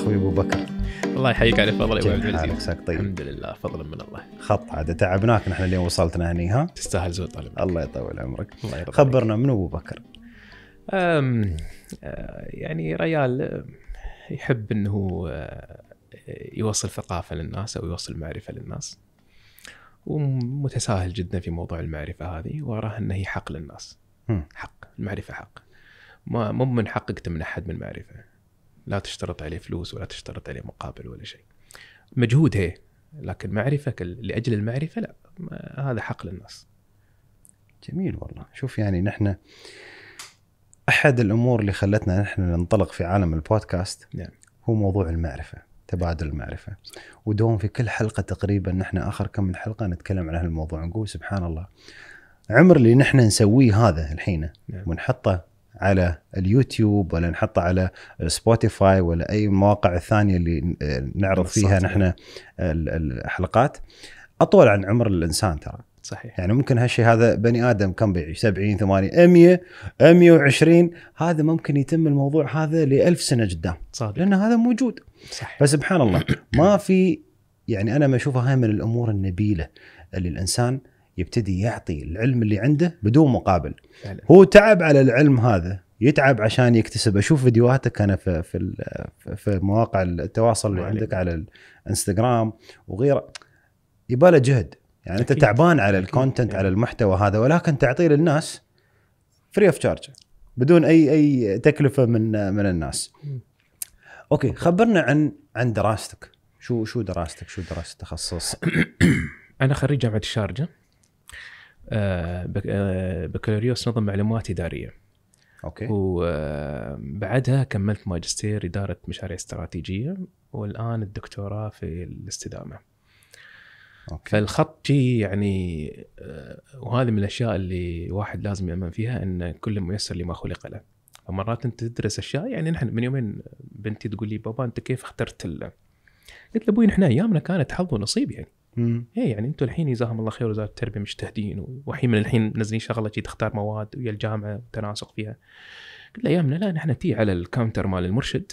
اخوي ابو بكر الله يحييك على فضل يا ابو عبد العزيز طيب. الحمد لله فضلا من الله خط عاد تعبناك نحن اليوم وصلتنا هني ها تستاهل زود طالب الله يطول عمرك الله يرضى خبرنا من ابو بكر أم آه، يعني ريال آه، يحب انه آه، يوصل ثقافه للناس او يوصل معرفه للناس ومتساهل جدا في موضوع المعرفه هذه وراه انه هي حق للناس حق المعرفه حق ما مو من حقك تمنع احد من معرفه لا تشترط عليه فلوس ولا تشترط عليه مقابل ولا شيء مجهود هي لكن معرفة لأجل المعرفة لا هذا حق للناس جميل والله شوف يعني نحن أحد الأمور اللي خلتنا نحن ننطلق في عالم البودكاست نعم. هو موضوع المعرفة تبادل المعرفة ودوم في كل حلقة تقريبا نحن آخر كم من حلقة نتكلم عن هالموضوع نقول سبحان الله عمر اللي نحن نسويه هذا الحين نعم. ونحطه على اليوتيوب ولا نحطه على سبوتيفاي ولا اي مواقع الثانيه اللي نعرض فيها نحن الحلقات اطول عن عمر الانسان ترى صحيح يعني ممكن هالشيء هذا بني ادم كم بيعيش 70 80 100 120 هذا ممكن يتم الموضوع هذا ل 1000 سنه قدام صادق لان هذا موجود صح فسبحان الله ما في يعني انا ما اشوفها هاي من الامور النبيله اللي الانسان يبتدي يعطي العلم اللي عنده بدون مقابل فعلا. هو تعب على العلم هذا يتعب عشان يكتسب اشوف فيديوهاتك انا في في في مواقع التواصل اللي عندك على الانستغرام وغيره يباله جهد يعني أكيد. انت تعبان على الكونتنت على المحتوى هذا ولكن تعطيه للناس فري اوف تشارج بدون اي اي تكلفه من من الناس اوكي خبرنا عن عن دراستك شو شو دراستك شو درست تخصص انا خريج جامعه الشارجه آه، آه، بكالوريوس نظم معلومات اداريه اوكي وبعدها كملت ماجستير اداره مشاريع استراتيجيه والان الدكتوراه في الاستدامه أوكي. فالخط جي يعني آه، وهذه من الاشياء اللي واحد لازم يؤمن فيها ان كل ميسر لما خلق له فمرات انت تدرس اشياء يعني نحن من يومين بنتي تقول لي بابا انت كيف اخترت ال... قلت له ابوي نحن ايامنا كانت حظ ونصيب يعني ايه يعني انتم الحين جزاهم الله خير وزاره التربيه مجتهدين والحين من الحين منزلين شغله تجي تختار مواد ويا الجامعه وتناسق فيها قلت له ايامنا لا نحن تي على الكاونتر مال المرشد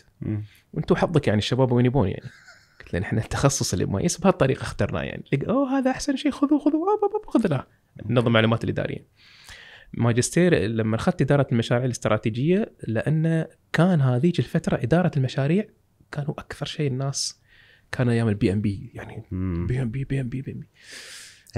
وانتم حظك يعني الشباب وين يبون يعني قلت له نحن التخصص اللي بمايس بهالطريقه اخترناه يعني اوه هذا احسن شيء خذوه خذوه له نظم المعلومات الاداريه ماجستير لما اخذت اداره المشاريع الاستراتيجيه لان كان هذيك الفتره اداره المشاريع كانوا اكثر شيء الناس كان ايام البي ام بي يعني بي ام بي بي ام بي بي ام بي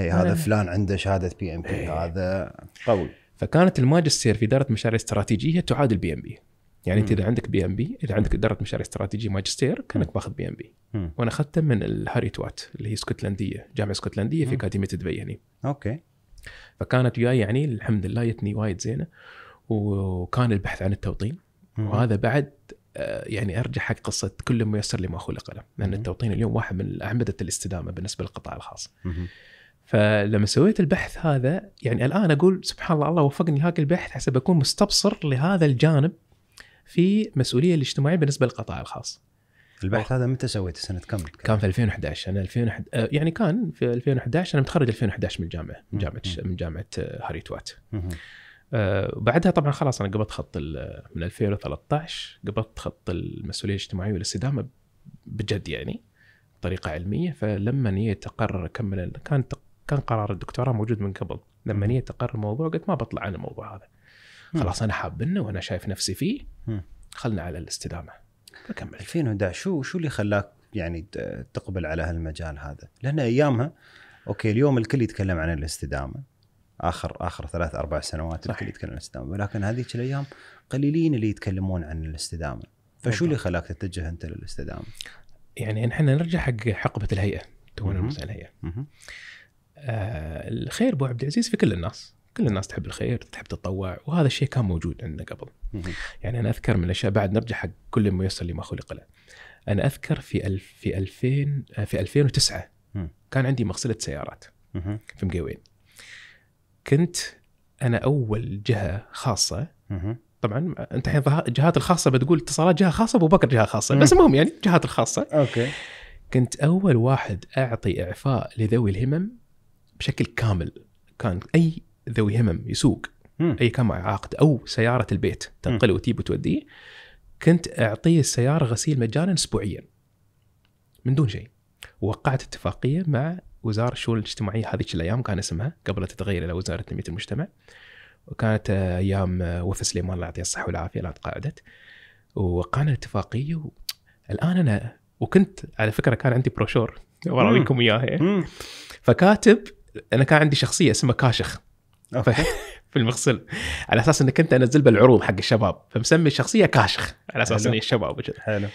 اي هذا فلان عنده شهاده بي ام بي هذا قوي فكانت الماجستير في اداره مشاريع استراتيجيه تعادل بي ام بي يعني انت اذا عندك بي ام بي اذا عندك اداره مشاريع استراتيجيه ماجستير كانك باخذ بي ام بي وانا اخذته من الهاري توات اللي هي اسكتلنديه جامعه اسكتلنديه في اكاديميه دبي يعني اوكي فكانت وياي يعني الحمد لله جتني وايد زينه وكان البحث عن التوطين وهذا بعد آه، يعني ارجع حق قصه كل ميسر لما خلق له، لان التوطين اليوم واحد من اعمده الاستدامه بالنسبه للقطاع الخاص. فلما سويت البحث هذا يعني الان اقول سبحان الله الله وفقني لهذا البحث حسب اكون مستبصر لهذا الجانب في مسؤوليه الاجتماعيه بالنسبه للقطاع الخاص. البحث هذا متى سويته سنه كم؟ كان في 2011 انا 2011 آه، يعني كان في 2011 انا متخرج 2011 من الجامعه من جامعه من جامعه آه، هاري توات. آه بعدها طبعا خلاص انا قبضت خط من 2013 قبضت خط المسؤوليه الاجتماعيه والاستدامه بجد يعني بطريقه علميه فلما نيت اقرر اكمل كان كان قرار الدكتوراه موجود من قبل لما نيت اقرر الموضوع قلت ما بطلع عن الموضوع هذا خلاص انا انه وانا شايف نفسي فيه خلنا على الاستدامه فكمل 2011 شو شو اللي خلاك يعني تقبل على هالمجال هذا؟ لان ايامها اوكي اليوم الكل يتكلم عن الاستدامه اخر اخر ثلاث اربع سنوات صحيح. اللي يتكلم عن الاستدامه ولكن هذيك الايام قليلين اللي يتكلمون عن الاستدامه فشو اللي خلاك تتجه انت للاستدامه؟ يعني احنا نرجع حق حقبه الهيئه تونا المساله الهيئه آه الخير ابو عبد العزيز في كل الناس كل الناس تحب الخير تحب تتطوع وهذا الشيء كان موجود عندنا قبل يعني انا اذكر من الاشياء بعد نرجع حق كل ميسر لما خلق له انا اذكر في الف في 2000 آه، في 2009 كان عندي مغسله سيارات في مقيوين كنت انا اول جهه خاصه طبعا انت الحين الجهات الخاصه بتقول اتصالات جهه خاصه ابو بكر جهه خاصه بس المهم يعني الجهات الخاصه اوكي كنت اول واحد اعطي اعفاء لذوي الهمم بشكل كامل كان اي ذوي همم يسوق اي كان معه او سياره البيت تنقله وتجيب وتوديه كنت اعطيه السياره غسيل مجانا اسبوعيا من دون شيء وقعت اتفاقيه مع وزاره الشؤون الاجتماعيه هذيك الايام كان اسمها قبل تتغير الى وزاره تنميه المجتمع وكانت ايام وفاه سليمان الله يعطيه الصحه والعافيه لا تقاعدت وقانا الاتفاقيه الان انا وكنت على فكره كان عندي بروشور وراويكم اياها فكاتب انا كان عندي شخصيه اسمها كاشخ في المغسل على اساس انك كنت انزل بالعروض حق الشباب فمسمي الشخصيه كاشخ على اساس اني الشباب حلو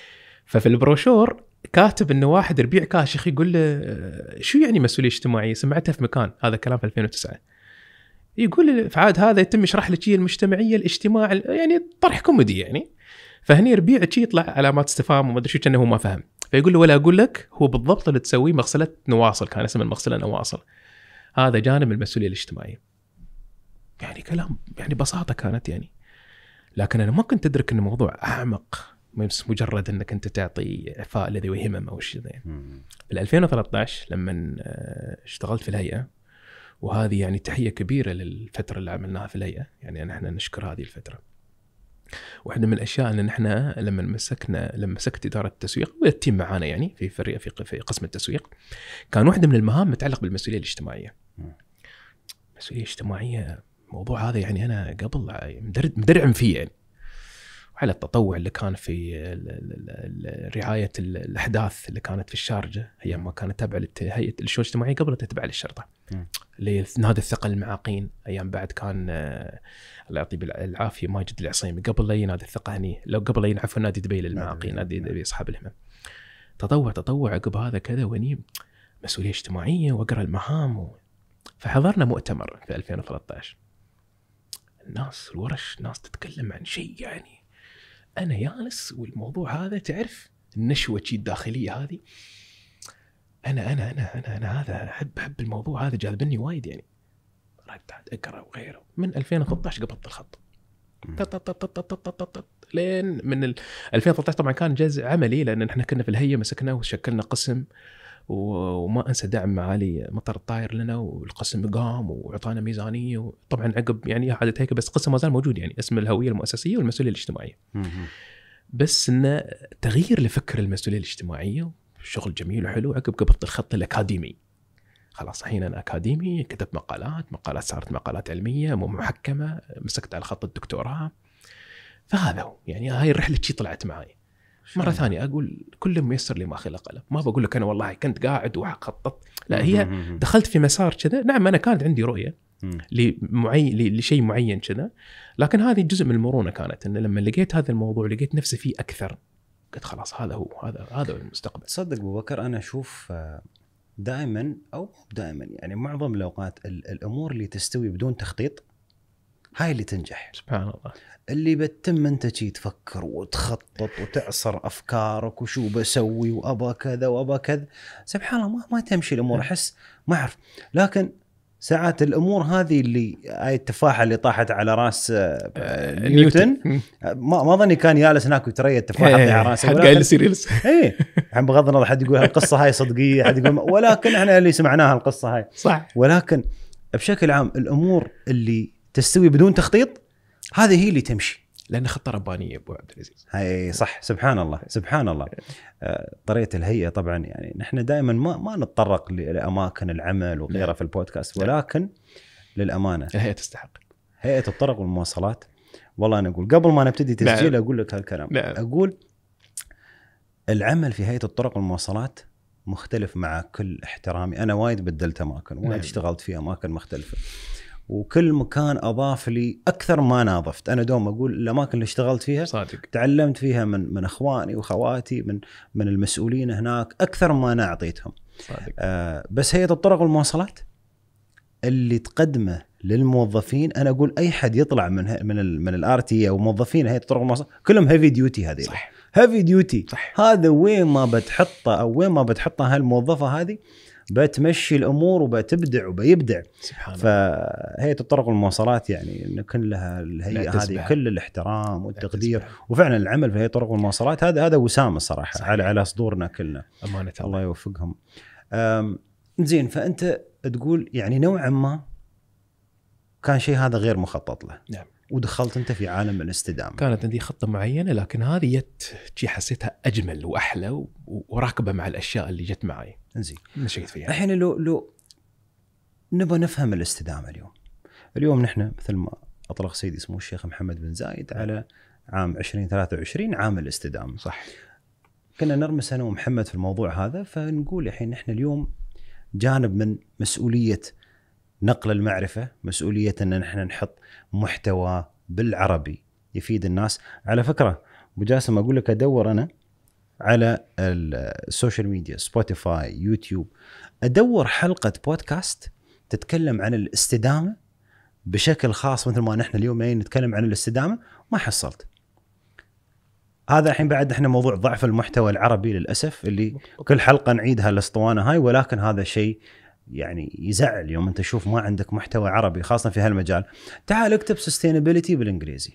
ففي البروشور كاتب انه واحد ربيع كاشخ يقول له آه، شو يعني مسؤوليه اجتماعيه؟ سمعتها في مكان هذا كلام في 2009 يقول في عاد هذا يتم يشرح لك المجتمعيه الاجتماع يعني طرح كوميدي يعني فهني ربيع شي يطلع علامات استفهام وما ادري شو كانه هو ما فهم فيقول له ولا اقول لك هو بالضبط اللي تسويه مغسله نواصل كان اسمه المغسله نواصل هذا جانب المسؤوليه الاجتماعيه يعني كلام يعني بساطه كانت يعني لكن انا ما كنت ادرك ان الموضوع اعمق بس مجرد انك انت تعطي اعفاء لذوي همم او شيء زي في 2013 لما اشتغلت في الهيئه وهذه يعني تحيه كبيره للفتره اللي عملناها في الهيئه يعني احنا نشكر هذه الفتره واحده من الاشياء ان احنا لما مسكنا لما مسكت اداره التسويق والتيم معانا يعني في فريق في قسم التسويق كان واحده من المهام متعلقه بالمسؤوليه الاجتماعيه المسؤوليه الاجتماعيه الموضوع هذا يعني انا قبل مدرعم فيه يعني وعلى التطوع اللي كان في رعايه الاحداث اللي كانت في الشارجه هي ما كانت تابعه لهيئه الشؤون الاجتماعيه قبل تتبع للشرطه. لنادي نادي الثقل المعاقين ايام بعد كان آه، الله يعطيه العافيه ماجد العصيمي قبل لا نادي الثقه هني لو قبل لا ينعفوا نادي دبي للمعاقين نادي نعم. دبي اصحاب الهمم. تطوع تطوع عقب هذا كذا وهني مسؤوليه اجتماعيه واقرا المهام و... فحضرنا مؤتمر في 2013 الناس الورش ناس تتكلم عن شيء يعني انا يانس والموضوع هذا تعرف النشوه الداخليه هذه انا انا انا انا انا هذا احب احب الموضوع هذا جاذبني وايد يعني رجعت اقرا وغيره من 2013 قبضت الخط لين من 2013 طبعا كان جزء عملي لان احنا كنا في الهيئه مسكناه وشكلنا قسم وما انسى دعم معالي مطر الطاير لنا والقسم قام واعطانا ميزانيه وطبعا عقب يعني احاله هيك بس قسم ما زال موجود يعني اسم الهويه المؤسسيه والمسؤوليه الاجتماعيه. بس انه تغيير لفكر المسؤوليه الاجتماعيه شغل جميل وحلو عقب قبضت الخط الاكاديمي. خلاص الحين انا اكاديمي كتبت مقالات، مقالات صارت مقالات علميه مو محكمه مسكت على خط الدكتوراه. فهذا هو يعني هاي الرحله شي طلعت معي. مره ثانيه اقول كل ميسر لما خلق له ما بقول لك انا والله كنت قاعد وخططت لا هي دخلت في مسار كذا نعم انا كانت عندي رؤيه لمعي... لشيء معين كذا لكن هذه جزء من المرونه كانت ان لما لقيت هذا الموضوع لقيت نفسي فيه اكثر قلت خلاص هذا هو هذا هذا هو المستقبل تصدق ابو بكر انا اشوف آه، دائما او دائما يعني معظم الاوقات الامور اللي تستوي بدون تخطيط هاي اللي تنجح سبحان الله اللي بتم انت تجي تفكر وتخطط وتعصر افكارك وشو بسوي وابا كذا وابا كذا سبحان الله ما, ما تمشي الامور نعم. احس ما اعرف لكن ساعات الامور هذه اللي هاي التفاحه اللي طاحت على راس آه، آه، نيوتن آه، ما ما اظني كان جالس هناك ويتريى التفاحه اللي على راسه حد قايل سيريلز اي بغض النظر حد يقول القصه هاي صدقيه حد يقول ولكن احنا اللي سمعناها القصه هاي صح ولكن بشكل عام الامور اللي تستوي بدون تخطيط هذه هي اللي تمشي لان خطه ربانيه ابو عبد العزيز اي صح سبحان الله سبحان الله آه، طريقه الهيئه طبعا يعني نحن دائما ما ما نتطرق لاماكن العمل وغيرها نعم. في البودكاست نعم. ولكن للامانه الهيئه تستحق هيئه الطرق والمواصلات والله انا اقول قبل ما نبتدي نعم. تسجيل اقول لك هالكلام اقول العمل في هيئه الطرق والمواصلات مختلف مع كل احترامي انا وايد بدلت اماكن وايد اشتغلت في اماكن مختلفه وكل مكان اضاف لي اكثر ما ناظفت انا دوم اقول الاماكن اللي اشتغلت فيها صادق تعلمت فيها من من اخواني وخواتي من من المسؤولين هناك اكثر ما انا اعطيتهم صادق آه بس هيئه الطرق والمواصلات اللي تقدمه للموظفين انا اقول اي حد يطلع من من الـ من الار تي او موظفين هيئه الطرق والمواصلات كلهم هيفي ديوتي هذه صح هيفي ديوتي صح هذا وين ما بتحطه او وين ما بتحطه هالموظفه هذه بتمشي الامور وبتبدع وبيبدع سبحان فهيئه الطرق والمواصلات يعني ان لها الهيئه هذه كل الاحترام والتقدير وفعلا العمل في هيئه الطرق والمواصلات هذا هذا وسام الصراحه صحيح. على على صدورنا كلنا امانه الله يوفقهم زين فانت تقول يعني نوعا ما كان شيء هذا غير مخطط له نعم ودخلت انت في عالم الاستدامه كانت عندي خطه معينه لكن هذه جت شي حسيتها اجمل واحلى وراكبه مع الاشياء اللي جت معي زين مشيت فيها الحين لو لو نبغى نفهم الاستدامه اليوم اليوم نحن مثل ما اطلق سيدي سمو الشيخ محمد بن زايد على عام 2023 عام الاستدامه صح كنا نرمس انا ومحمد في الموضوع هذا فنقول الحين نحن اليوم جانب من مسؤوليه نقل المعرفه مسؤوليه ان احنا نحط محتوى بالعربي يفيد الناس على فكره ابو جاسم اقول لك ادور انا على السوشيال ميديا سبوتيفاي يوتيوب ادور حلقه بودكاست تتكلم عن الاستدامه بشكل خاص مثل ما نحن اليوم إيه نتكلم عن الاستدامه ما حصلت هذا الحين بعد احنا موضوع ضعف المحتوى العربي للاسف اللي كل حلقه نعيدها الاسطوانه هاي ولكن هذا شيء يعني يزعل يوم انت تشوف ما عندك محتوى عربي خاصه في هالمجال تعال اكتب سستينابيلتي بالانجليزي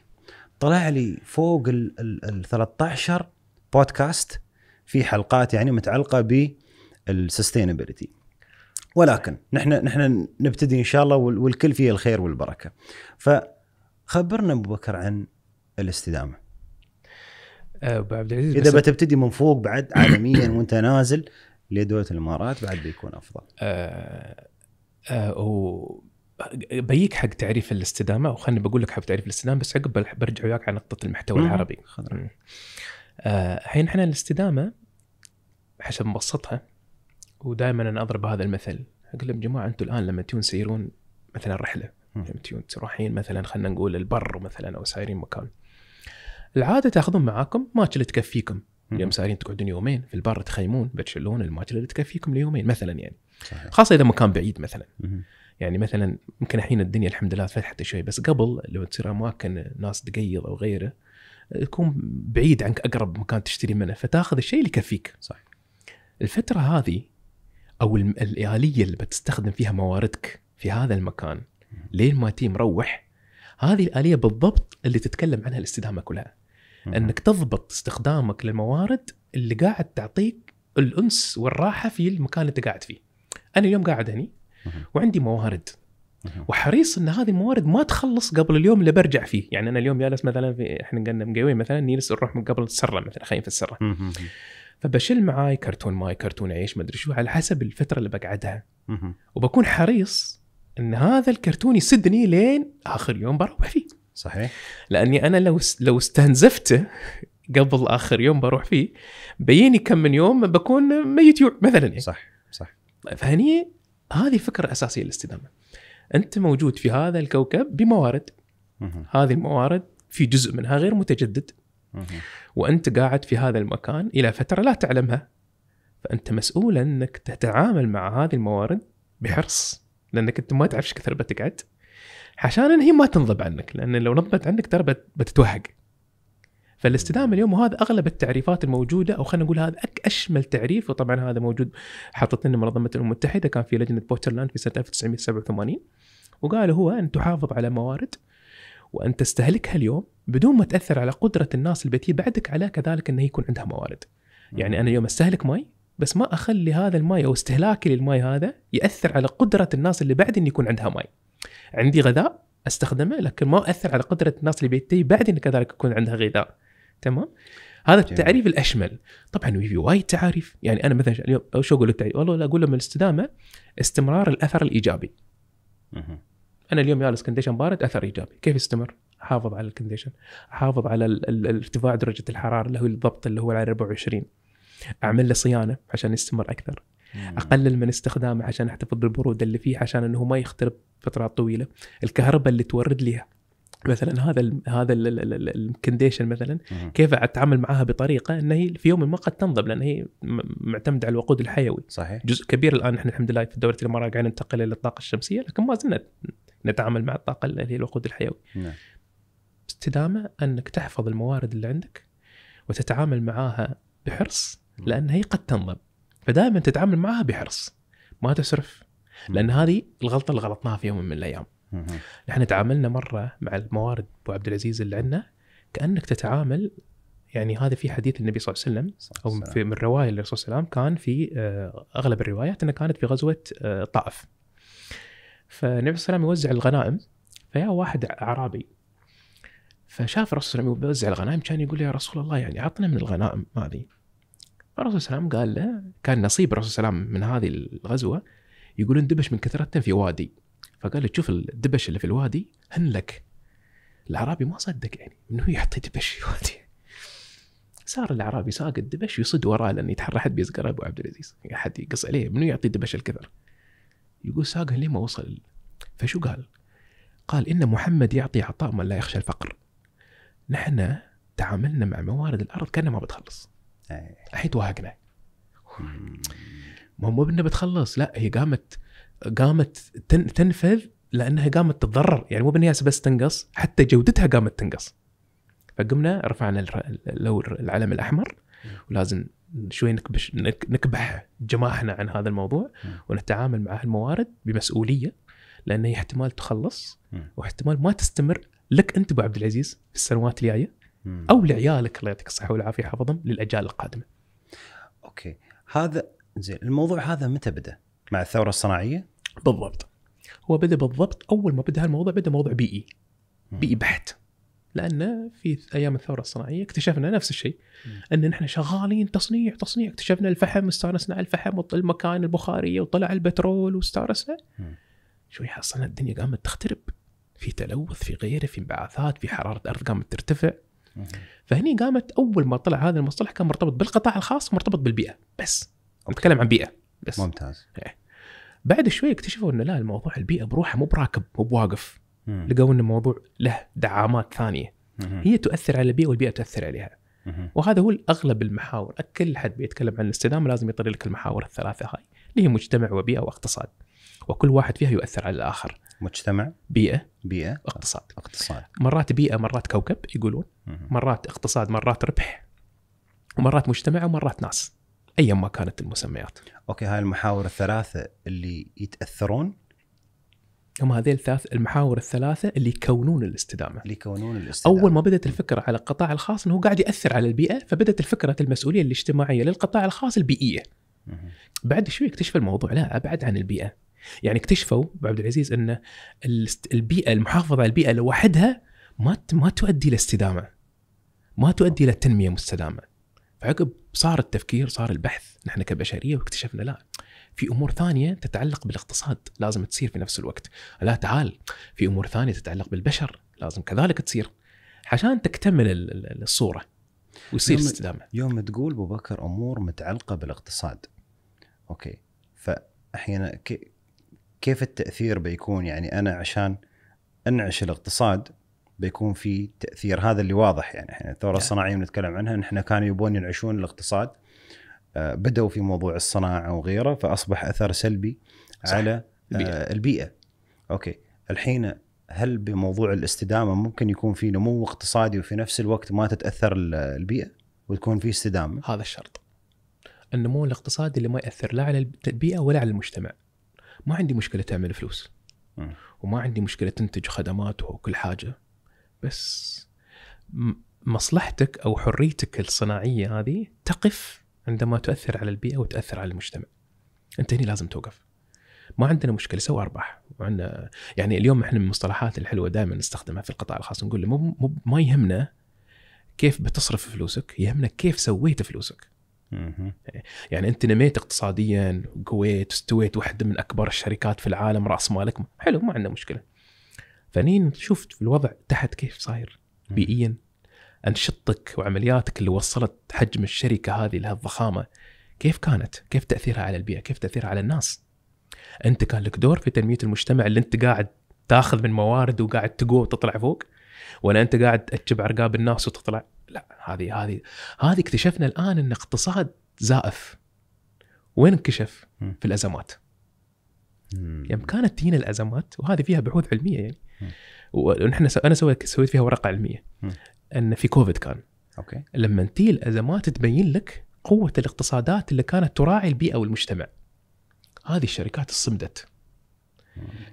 طلع لي فوق ال 13 بودكاست في حلقات يعني متعلقه بالسستينابيلتي ولكن نحن نحن نبتدي ان شاء الله والكل فيه الخير والبركه فخبرنا ابو بكر عن الاستدامه أه، ابو عبد العزيز اذا بتبتدي من فوق بعد عالميا وانت نازل لدوله الامارات بعد بيكون افضل. آه آه بيك حق تعريف الاستدامه وخلني بقول لك حق تعريف الاستدامه بس عقب برجع وياك على نقطه المحتوى العربي. آه، الحين آه احنا الاستدامه حسب مبسطها ودائما انا اضرب هذا المثل اقول لهم جماعه انتم الان لما تجون تسيرون مثلا رحله تجون تروحين مثلا خلينا نقول البر مثلا او سايرين مكان العاده تاخذون معاكم ما تكفيكم اليوم مسارين تقعدون يومين في البر تخيمون بتشيلون الماكله اللي تكفيكم ليومين مثلا يعني صحيح. خاصه اذا مكان بعيد مثلا مم. يعني مثلا يمكن الحين الدنيا الحمد لله فتحت شوي بس قبل لو تصير اماكن ناس تقيض او غيره تكون بعيد عنك اقرب مكان تشتري منه فتاخذ الشيء اللي يكفيك صح الفتره هذه او الاليه اللي بتستخدم فيها مواردك في هذا المكان لين ما تي مروح هذه الاليه بالضبط اللي تتكلم عنها الاستدامه كلها انك تضبط استخدامك للموارد اللي قاعد تعطيك الانس والراحه في المكان اللي انت قاعد فيه. انا اليوم قاعد هني وعندي موارد وحريص ان هذه الموارد ما تخلص قبل اليوم اللي برجع فيه، يعني انا اليوم جالس مثلا في احنا قلنا مقيوين مثلا نجلس نروح من قبل السره مثلا خلينا في السره. فبشيل معاي كرتون ماي كرتون عيش ما ادري شو على حسب الفتره اللي بقعدها. وبكون حريص ان هذا الكرتون يسدني لين اخر يوم بروح فيه. صحيح لاني انا لو لو استنزفته قبل اخر يوم بروح فيه بيني كم من يوم بكون ميت يوع مثلا يعني. صح صح فهني هذه فكره اساسيه للاستدامه انت موجود في هذا الكوكب بموارد مه. هذه الموارد في جزء منها غير متجدد مه. وانت قاعد في هذا المكان الى فتره لا تعلمها فانت مسؤول انك تتعامل مع هذه الموارد بحرص لانك انت ما تعرف ايش كثر بتقعد عشان هي ما تنضب عنك لان لو نضبت عنك ترى بتتوهق فالاستدامه اليوم وهذا اغلب التعريفات الموجوده او خلينا نقول هذا اشمل تعريف وطبعا هذا موجود حطت لنا منظمه الامم المتحده كان في لجنه بوترلاند في سنه 1987 وقالوا هو ان تحافظ على موارد وان تستهلكها اليوم بدون ما تاثر على قدره الناس اللي بتجي بعدك على كذلك انه يكون عندها موارد. يعني انا اليوم استهلك ماي بس ما اخلي هذا الماي او استهلاكي للماي هذا ياثر على قدره الناس اللي بعدي ان يكون عندها ماي. عندي غذاء استخدمه لكن ما اثر على قدره الناس اللي بيتي بعدين كذلك يكون عندها غذاء تمام هذا جميل. التعريف الاشمل طبعا في وايد تعاريف يعني انا مثلا اليوم شو اقول التعريف والله اقول لهم الاستدامه استمرار الاثر الايجابي مه. انا اليوم جالس كنديشن بارد اثر ايجابي كيف يستمر احافظ على الكنديشن احافظ على ارتفاع درجه الحراره اللي هو الضبط اللي هو على 24 اعمل له صيانه عشان يستمر اكثر اقلل من استخدامه عشان احتفظ بالبروده اللي فيه عشان انه ما يخترب فترات طويله الكهرباء اللي تورد لي مثلا هذا الـ هذا الكنديشن مثلا كيف اتعامل معها بطريقه انه هي في يوم ما قد تنضب لان هي معتمده على الوقود الحيوي صحيح جزء كبير الان احنا الحمد لله في دوله الامارات قاعدين ننتقل الى الطاقه الشمسيه لكن ما زلنا نتعامل مع الطاقه اللي هي الوقود الحيوي نعم. استدامه انك تحفظ الموارد اللي عندك وتتعامل معاها بحرص لان هي قد تنضب فدائما تتعامل معها بحرص ما تسرف لان هذه الغلطه اللي غلطناها في يوم من الايام نحن تعاملنا مره مع الموارد ابو عبد العزيز اللي عندنا كانك تتعامل يعني هذا في حديث النبي صلى الله عليه وسلم او في من الروايه للرسول صلى الله عليه وسلم كان في آه، اغلب الروايات انها كانت في غزوه الطائف. آه، فالنبي صلى الله عليه وسلم يوزع الغنائم فيا واحد اعرابي فشاف الرسول صلى الله عليه وسلم يوزع الغنائم كان يقول يا رسول الله يعني عطنا من الغنائم هذه الرسول صلى الله عليه وسلم قال له كان نصيب الرسول صلى الله عليه وسلم من هذه الغزوه يقولون دبش من كثرته في وادي فقال له شوف الدبش اللي في الوادي هن لك الاعرابي ما صدق يعني انه يعطي دبش في وادي صار الاعرابي ساق الدبش ويصد وراه لان يتحرى حد بيزقر ابو عبد العزيز يعني حد يقص عليه منو يعطي دبش الكثر يقول ساقه ليه ما وصل فشو قال؟ قال ان محمد يعطي عطاء من لا يخشى الفقر نحن تعاملنا مع موارد الارض كانها ما بتخلص الحين توهقنا ما مو بانه بتخلص لا هي قامت قامت تنفذ لانها قامت تتضرر يعني مو بالنياسه بس تنقص حتى جودتها قامت تنقص فقمنا رفعنا لو العلم الاحمر ولازم شوي نكبش نكبح جماحنا عن هذا الموضوع ونتعامل مع الموارد بمسؤوليه لان هي احتمال تخلص واحتمال ما تستمر لك انت ابو عبد العزيز في السنوات الجايه او لعيالك الله يعطيك الصحه والعافيه حفظهم للاجيال القادمه. اوكي هذا زين الموضوع هذا متى بدا؟ مع الثوره الصناعيه؟ بالضبط. هو بدا بالضبط اول ما بدا هالموضوع بدا موضوع بيئي. بيئي بحت. لان في ايام الثوره الصناعيه اكتشفنا نفس الشيء ان نحن شغالين تصنيع تصنيع اكتشفنا الفحم استانسنا على الفحم والمكاين البخاريه وطلع البترول واستانسنا شوي حصلنا الدنيا قامت تخترب في تلوث في غيره في انبعاثات في حراره الارض قامت ترتفع فهني قامت اول ما طلع هذا المصطلح كان مرتبط بالقطاع الخاص مرتبط بالبيئه بس نتكلم عن بيئه بس ممتاز هي. إيه. بعد شوي اكتشفوا انه لا الموضوع البيئه بروحه مو براكب مو بواقف لقوا انه الموضوع له دعامات ثانيه مم. هي تؤثر على البيئه والبيئه تؤثر عليها مم. وهذا هو اغلب المحاور كل حد بيتكلم عن الاستدامه لازم يطري لك المحاور الثلاثه هاي اللي هي مجتمع وبيئه واقتصاد وكل واحد فيها يؤثر على الاخر مجتمع بيئه بيئه اقتصاد اقتصاد مرات بيئه مرات كوكب يقولون مرات اقتصاد مرات ربح ومرات مجتمع ومرات ناس ايا ما كانت المسميات اوكي هاي المحاور الثلاثه اللي يتاثرون هم هذيل الثلاث المحاور الثلاثه اللي يكونون الاستدامه اللي يكونون الاستدامه اول ما بدات الفكره على القطاع الخاص انه قاعد ياثر على البيئه فبدات الفكره المسؤوليه الاجتماعيه للقطاع الخاص البيئيه بعد شوي اكتشف الموضوع لا ابعد عن البيئه يعني اكتشفوا عبد العزيز ان البيئه المحافظه على البيئه لوحدها ما ما تؤدي الى استدامه ما تؤدي الى تنميه مستدامه فعقب صار التفكير صار البحث نحن كبشريه واكتشفنا لا في امور ثانيه تتعلق بالاقتصاد لازم تصير في نفس الوقت لا تعال في امور ثانيه تتعلق بالبشر لازم كذلك تصير عشان تكتمل الصوره ويصير استدامه يوم تقول ابو بكر امور متعلقه بالاقتصاد اوكي فاحيانا كيف التاثير بيكون يعني انا عشان انعش الاقتصاد بيكون في تاثير هذا اللي واضح يعني احنا الثوره نعم. الصناعيه بنتكلم عنها نحن كانوا يبون ينعشون الاقتصاد آه، بدأوا في موضوع الصناعه وغيره فاصبح اثر سلبي صح. على آه، البيئة. البيئه اوكي الحين هل بموضوع الاستدامه ممكن يكون في نمو اقتصادي وفي نفس الوقت ما تتاثر البيئه وتكون في استدامه هذا الشرط النمو الاقتصادي اللي ما ياثر لا على البيئه ولا على المجتمع ما عندي مشكله تعمل فلوس وما عندي مشكله تنتج خدمات وكل حاجه بس مصلحتك او حريتك الصناعيه هذه تقف عندما تؤثر على البيئه وتاثر على المجتمع. انت هنا لازم توقف. ما عندنا مشكله سوى ارباح وعندنا يعني اليوم احنا من المصطلحات الحلوه دائما نستخدمها في القطاع الخاص نقول مو ما يهمنا كيف بتصرف فلوسك يهمنا كيف سويت فلوسك يعني انت نميت اقتصاديا قويت استويت واحده من اكبر الشركات في العالم راس مالك حلو ما عندنا مشكله فنين شفت الوضع تحت كيف صاير بيئيا انشطتك وعملياتك اللي وصلت حجم الشركه هذه لهالضخامه كيف كانت؟ كيف تاثيرها على البيئه؟ كيف تاثيرها على الناس؟ انت كان لك دور في تنميه المجتمع اللي انت قاعد تاخذ من موارد وقاعد تقوى وتطلع فوق ولا انت قاعد تأجب عرقاب الناس وتطلع؟ لا هذه هذه هذه اكتشفنا الان ان اقتصاد زائف وين انكشف؟ في الازمات يعني كانت تجينا الازمات وهذه فيها بحوث علميه يعني ونحن سو... انا سويت سويت فيها ورقه علميه ان في كوفيد كان اوكي لما تجي الازمات تبين لك قوه الاقتصادات اللي كانت تراعي البيئه والمجتمع هذه الشركات صمدت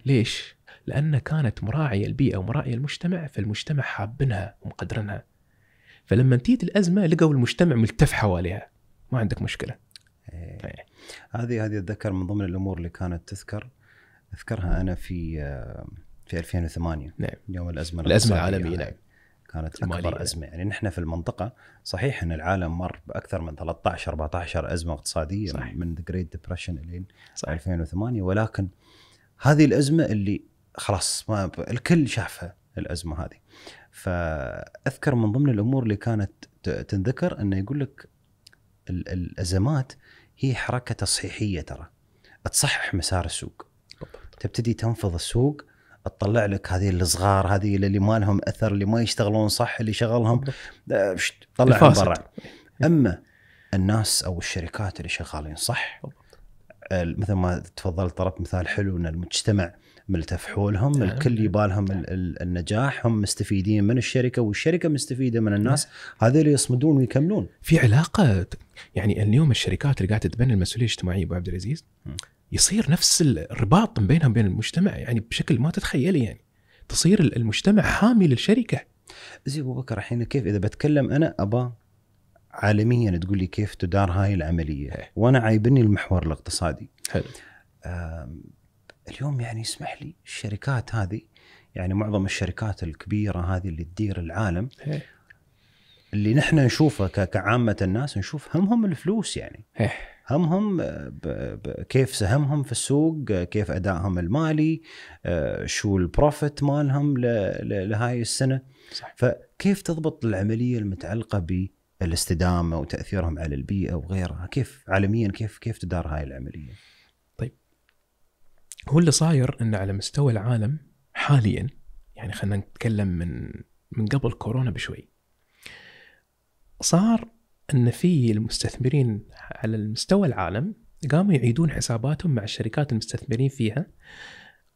ليش؟ لأن كانت مراعية البيئة ومراعية المجتمع فالمجتمع حابنها ومقدرنها فلما انتهت الازمه لقوا المجتمع ملتف حواليها ما عندك مشكله إيه. إيه. هذه هذه اتذكر من ضمن الامور اللي كانت تذكر اذكرها انا في في 2008 نعم يوم الازمه الازمه العالميه نعم كانت اكبر ازمه يعني نحن في المنطقه صحيح ان العالم مر باكثر من 13 14 ازمه اقتصاديه صحيح. من ذا جريت ديبرشن الين 2008 ولكن هذه الازمه اللي خلاص ما الكل شافها الازمه هذه فاذكر من ضمن الامور اللي كانت تنذكر انه يقول لك الازمات هي حركه تصحيحيه ترى تصحح مسار السوق بالضبط. تبتدي تنفض السوق تطلع لك هذه الصغار هذه اللي ما لهم اثر اللي ما يشتغلون صح اللي شغلهم آه، طلعهم برا اما الناس او الشركات اللي شغالين صح مثل ما تفضلت طلبت مثال حلو ان المجتمع ملتف حولهم نعم. الكل يبالهم نعم. النجاح هم مستفيدين من الشركه والشركه مستفيده من الناس نعم. هذول يصمدون ويكملون في علاقه يعني اليوم الشركات اللي قاعده تتبنى المسؤوليه الاجتماعيه ابو عبد العزيز يصير نفس الرباط بينهم وبين المجتمع يعني بشكل ما تتخيلي يعني تصير المجتمع حامي للشركه زي ابو بكر الحين كيف اذا بتكلم انا ابا عالميا تقول لي كيف تدار هاي العمليه إيه. وانا عايبني المحور الاقتصادي حلو اليوم يعني اسمح لي الشركات هذه يعني معظم الشركات الكبيره هذه اللي تدير العالم إيه. اللي نحن نشوفه كعامه الناس نشوف همهم الفلوس يعني همهم إيه. كيف سهمهم في السوق كيف ادائهم المالي آه، شو البروفيت مالهم لهاي السنه صح. فكيف تضبط العمليه المتعلقه بالاستدامه وتاثيرهم على البيئه وغيرها كيف عالميا كيف كيف تدار هاي العمليه هو اللي صاير انه على مستوى العالم حاليا يعني خلينا نتكلم من من قبل كورونا بشوي صار ان في المستثمرين على مستوى العالم قاموا يعيدون حساباتهم مع الشركات المستثمرين فيها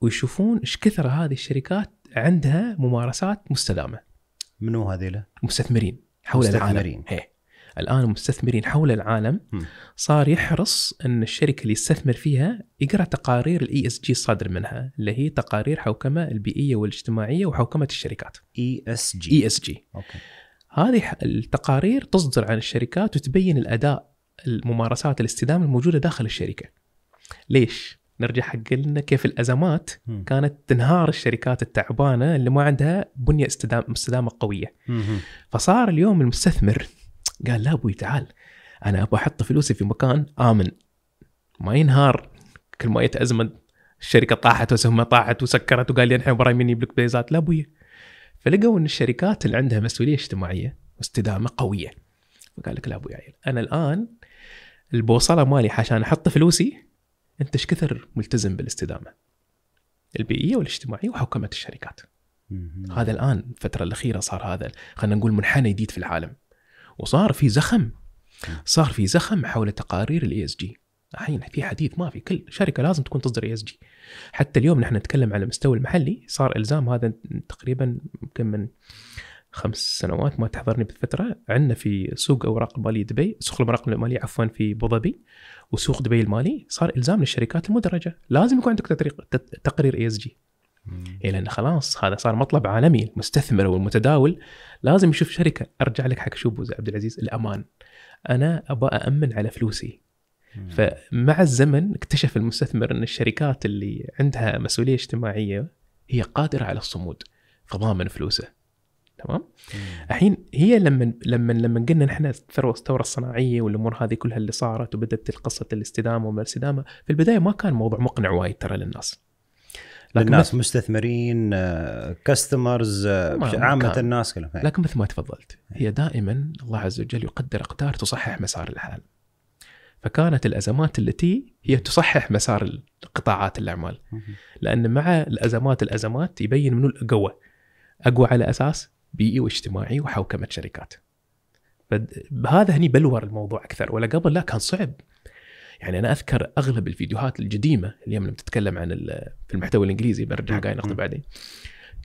ويشوفون ايش كثر هذه الشركات عندها ممارسات مستدامه. منو هذيلا؟ مستثمرين حول مستثمرين. العالم. إيه. هي. الان مستثمرين حول العالم صار يحرص ان الشركه اللي يستثمر فيها يقرا تقارير الاي اس e جي الصادر منها اللي هي تقارير حوكمه البيئيه والاجتماعيه وحوكمه الشركات. اي اس جي اي اس جي هذه التقارير تصدر عن الشركات وتبين الاداء الممارسات الاستدامه الموجوده داخل الشركه. ليش؟ نرجع حق لنا كيف الازمات م. كانت تنهار الشركات التعبانه اللي ما عندها بنيه استدامه قويه. م. فصار اليوم المستثمر قال لا ابوي تعال انا ابغى احط فلوسي في مكان امن ما ينهار كل ما يتازمن الشركه طاحت واسهمها طاحت وسكرت وقال لي الحين براي مني يجيب لك بيزات لا ابوي فلقوا ان الشركات اللي عندها مسؤوليه اجتماعيه واستدامه قويه فقال لك لا ابوي عيل انا الان البوصله مالي عشان احط فلوسي انت ايش كثر ملتزم بالاستدامه البيئيه والاجتماعيه وحوكمه الشركات هذا الان الفتره الاخيره صار هذا خلينا نقول منحنى جديد في العالم وصار في زخم صار في زخم حول تقارير الاي اس e جي الحين في حديث ما في كل شركه لازم تكون تصدر اي اس جي حتى اليوم نحن نتكلم على المستوى المحلي صار الزام هذا تقريبا يمكن من خمس سنوات ما تحضرني بالفتره عندنا في سوق اوراق الماليه دبي سوق الاوراق الماليه عفوا في ابو ظبي وسوق دبي المالي صار الزام للشركات المدرجه لازم يكون عندك تقرير اي اس جي إيه لان خلاص هذا صار مطلب عالمي المستثمر والمتداول لازم يشوف شركه ارجع لك حق شو عبد العزيز الامان انا ابى امن على فلوسي فمع الزمن اكتشف المستثمر ان الشركات اللي عندها مسؤوليه اجتماعيه هي قادره على الصمود فضامن فلوسه تمام الحين هي لما لما لما قلنا نحن الثوره الصناعيه والامور هذه كلها اللي صارت وبدات قصه الاستدامه وما الاستدامه في البدايه ما كان موضوع مقنع وايد ترى للناس لكن للناس مستثمرين كاستمرز آه، آه، عامه الناس كلهم لكن مثل ما تفضلت هي إيه. دائما الله عز وجل يقدر اقدار تصحح مسار الحال فكانت الازمات التي هي تصحح مسار قطاعات الاعمال لان مع الازمات الازمات يبين منو الاقوى اقوى على اساس بيئي واجتماعي وحوكمه شركات فهذا هني بلور الموضوع اكثر ولا قبل لا كان صعب يعني انا اذكر اغلب الفيديوهات القديمه اليوم لما تتكلم عن في المحتوى الانجليزي برجع هاي نقطه بعدين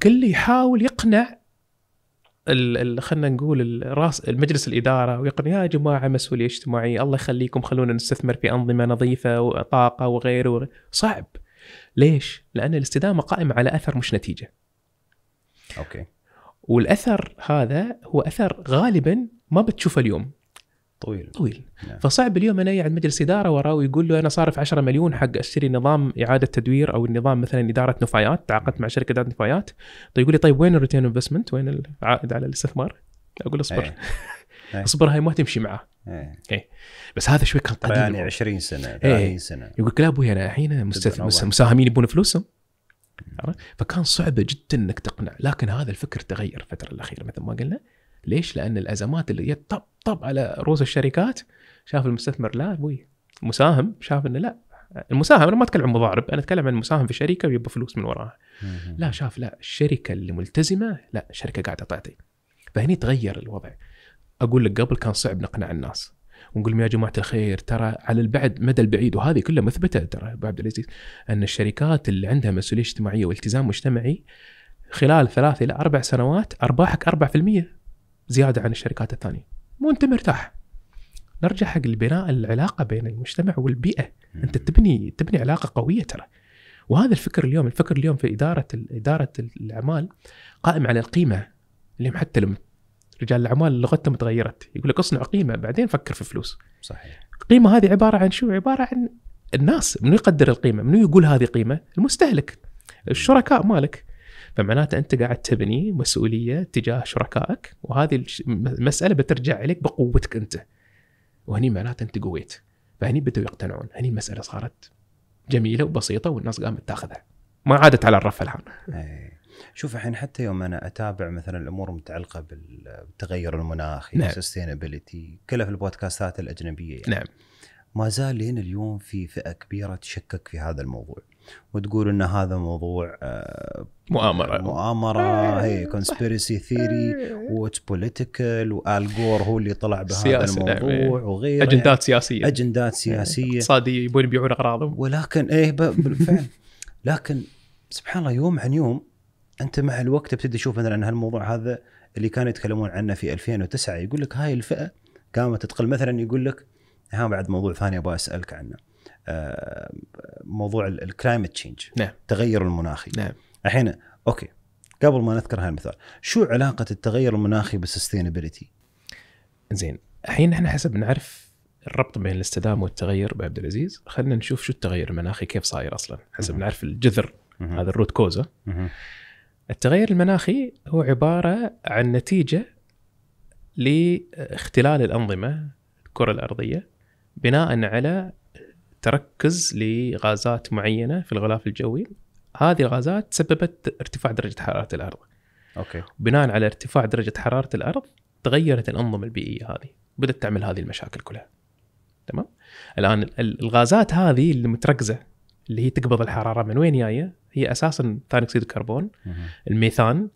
كل يحاول يقنع خلينا نقول الراس المجلس الاداره ويقنع يا جماعه مسؤوليه اجتماعيه الله يخليكم خلونا نستثمر في انظمه نظيفه وطاقه وغيره, وغيره. صعب ليش؟ لان الاستدامه قائمه على اثر مش نتيجه. اوكي. والاثر هذا هو اثر غالبا ما بتشوفه اليوم طويل طويل نعم. فصعب اليوم انا قاعد يعني مجلس اداره وراه ويقول له انا صارف 10 مليون حق اشتري نظام اعاده تدوير او النظام مثلا اداره نفايات تعاقدت مع شركه اداره نفايات فيقول طيب يقول لي طيب وين الريتيرن انفستمنت وين العائد على الاستثمار؟ اقول اصبر أيه. أيه. اصبر هاي ما تمشي معاه أيه. أيه. بس هذا شوي كان قديم يعني 20 سنه 30 أيه. سنه يقول لك لا ابوي انا الحين مساهمين يبون فلوسهم فكان صعب جدا انك تقنع لكن هذا الفكر تغير الفتره الاخيره مثل ما قلنا ليش؟ لان الازمات اللي طب طب على رؤوس الشركات شاف المستثمر لا ابوي مساهم شاف انه لا المساهم انا ما اتكلم عن مضارب انا اتكلم عن مساهم في شركه ويبقى فلوس من وراها لا شاف لا الشركه اللي ملتزمه لا الشركه قاعده تعطي فهني تغير الوضع اقول لك قبل كان صعب نقنع الناس ونقول يا جماعه الخير ترى على البعد مدى البعيد وهذه كلها مثبته ترى ابو عبد العزيز ان الشركات اللي عندها مسؤوليه اجتماعيه والتزام مجتمعي خلال ثلاث الى اربع سنوات ارباحك 4% زياده عن الشركات الثانيه مو انت مرتاح نرجع حق البناء العلاقه بين المجتمع والبيئه انت تبني تبني علاقه قويه ترى وهذا الفكر اليوم الفكر اليوم في اداره اداره الاعمال قائم على القيمه اليوم حتى لما رجال الاعمال لغتهم تغيرت يقول لك اصنع قيمه بعدين فكر في فلوس صحيح القيمه هذه عباره عن شو عباره عن الناس منو يقدر القيمه منو يقول هذه قيمه المستهلك الشركاء مالك فمعناته انت قاعد تبني مسؤوليه تجاه شركائك وهذه المساله بترجع عليك بقوتك انت وهني معناته انت قويت فهني بدأوا يقتنعون هني المساله صارت جميله وبسيطه والناس قامت تاخذها ما عادت على الرف الان إيه. شوف الحين حتى يوم انا اتابع مثلا الامور المتعلقه بالتغير المناخي نعم. كلها في البودكاستات الاجنبيه يعني. نعم ما زال لين اليوم في فئه كبيره تشكك في هذا الموضوع وتقول ان هذا موضوع آه، مؤامره مؤامره إيه، هي كونسبيرسي إيه. ثيري واتس بوليتيكال والجور هو اللي طلع بهذا الموضوع نعم. إيه. وغيره اجندات سياسيه اجندات سياسيه اقتصاديه يبون يبيعون اغراضهم ولكن ايه بالفعل لكن سبحان الله يوم عن يوم انت مع الوقت تبتدي تشوف مثلا هالموضوع هذا اللي كانوا يتكلمون عنه في 2009 يقول لك هاي الفئه قامت تقل مثلا يقول لك ها بعد موضوع ثاني ابغى اسالك عنه آه، موضوع الكلايمت تشينج نعم التغير المناخي نعم الحين اوكي قبل ما نذكر هالمثال شو علاقه التغير المناخي بالسستينابيلتي زين الحين احنا حسب نعرف الربط بين الاستدامه والتغير بعبد العزيز خلينا نشوف شو التغير المناخي كيف صاير اصلا حسب نعرف الجذر هذا الروت كوزا التغير المناخي هو عباره عن نتيجه لاختلال الانظمه الكره الارضيه بناء على تركز لغازات معينه في الغلاف الجوي هذه الغازات سببت ارتفاع درجه حراره الارض اوكي بناء على ارتفاع درجه حراره الارض تغيرت الانظمه البيئيه هذه بدات تعمل هذه المشاكل كلها تمام الان الغازات هذه المتركزه اللي هي تقبض الحراره من وين جايه هي اساسا ثاني اكسيد الكربون الميثان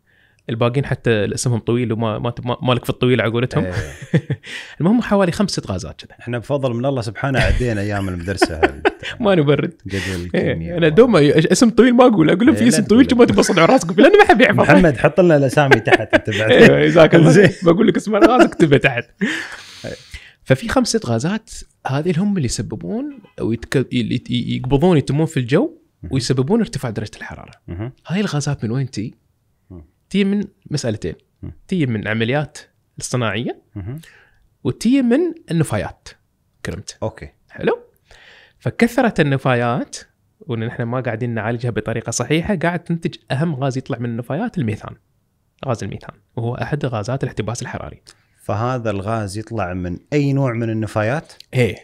الباقيين حتى اسمهم طويل وما ما مالك في الطويل على قولتهم إيه. المهم حوالي خمس ست غازات كذا احنا بفضل من الله سبحانه عدينا ايام المدرسه ما نبرد الكيمياء إيه. انا دوم اسم طويل ما اقول اقول لهم في إيه، اسم طويل ما تبصد على راسك لان ما حد يحفظ محمد حط لنا الاسامي تحت انت بعد جزاك الله بقول لك اسم الغاز اكتبه تحت ففي خمس ست غازات هذه هم اللي يسببون او يقبضون يتمون في الجو ويسببون ارتفاع درجه الحراره. هاي الغازات من وين تي؟ تيجي من مسالتين تيجي من عمليات الصناعيه وتيجي من النفايات كرمت اوكي حلو فكثره النفايات وان احنا ما قاعدين نعالجها بطريقه صحيحه قاعد تنتج اهم غاز يطلع من النفايات الميثان غاز الميثان وهو احد غازات الاحتباس الحراري فهذا الغاز يطلع من اي نوع من النفايات؟ ايه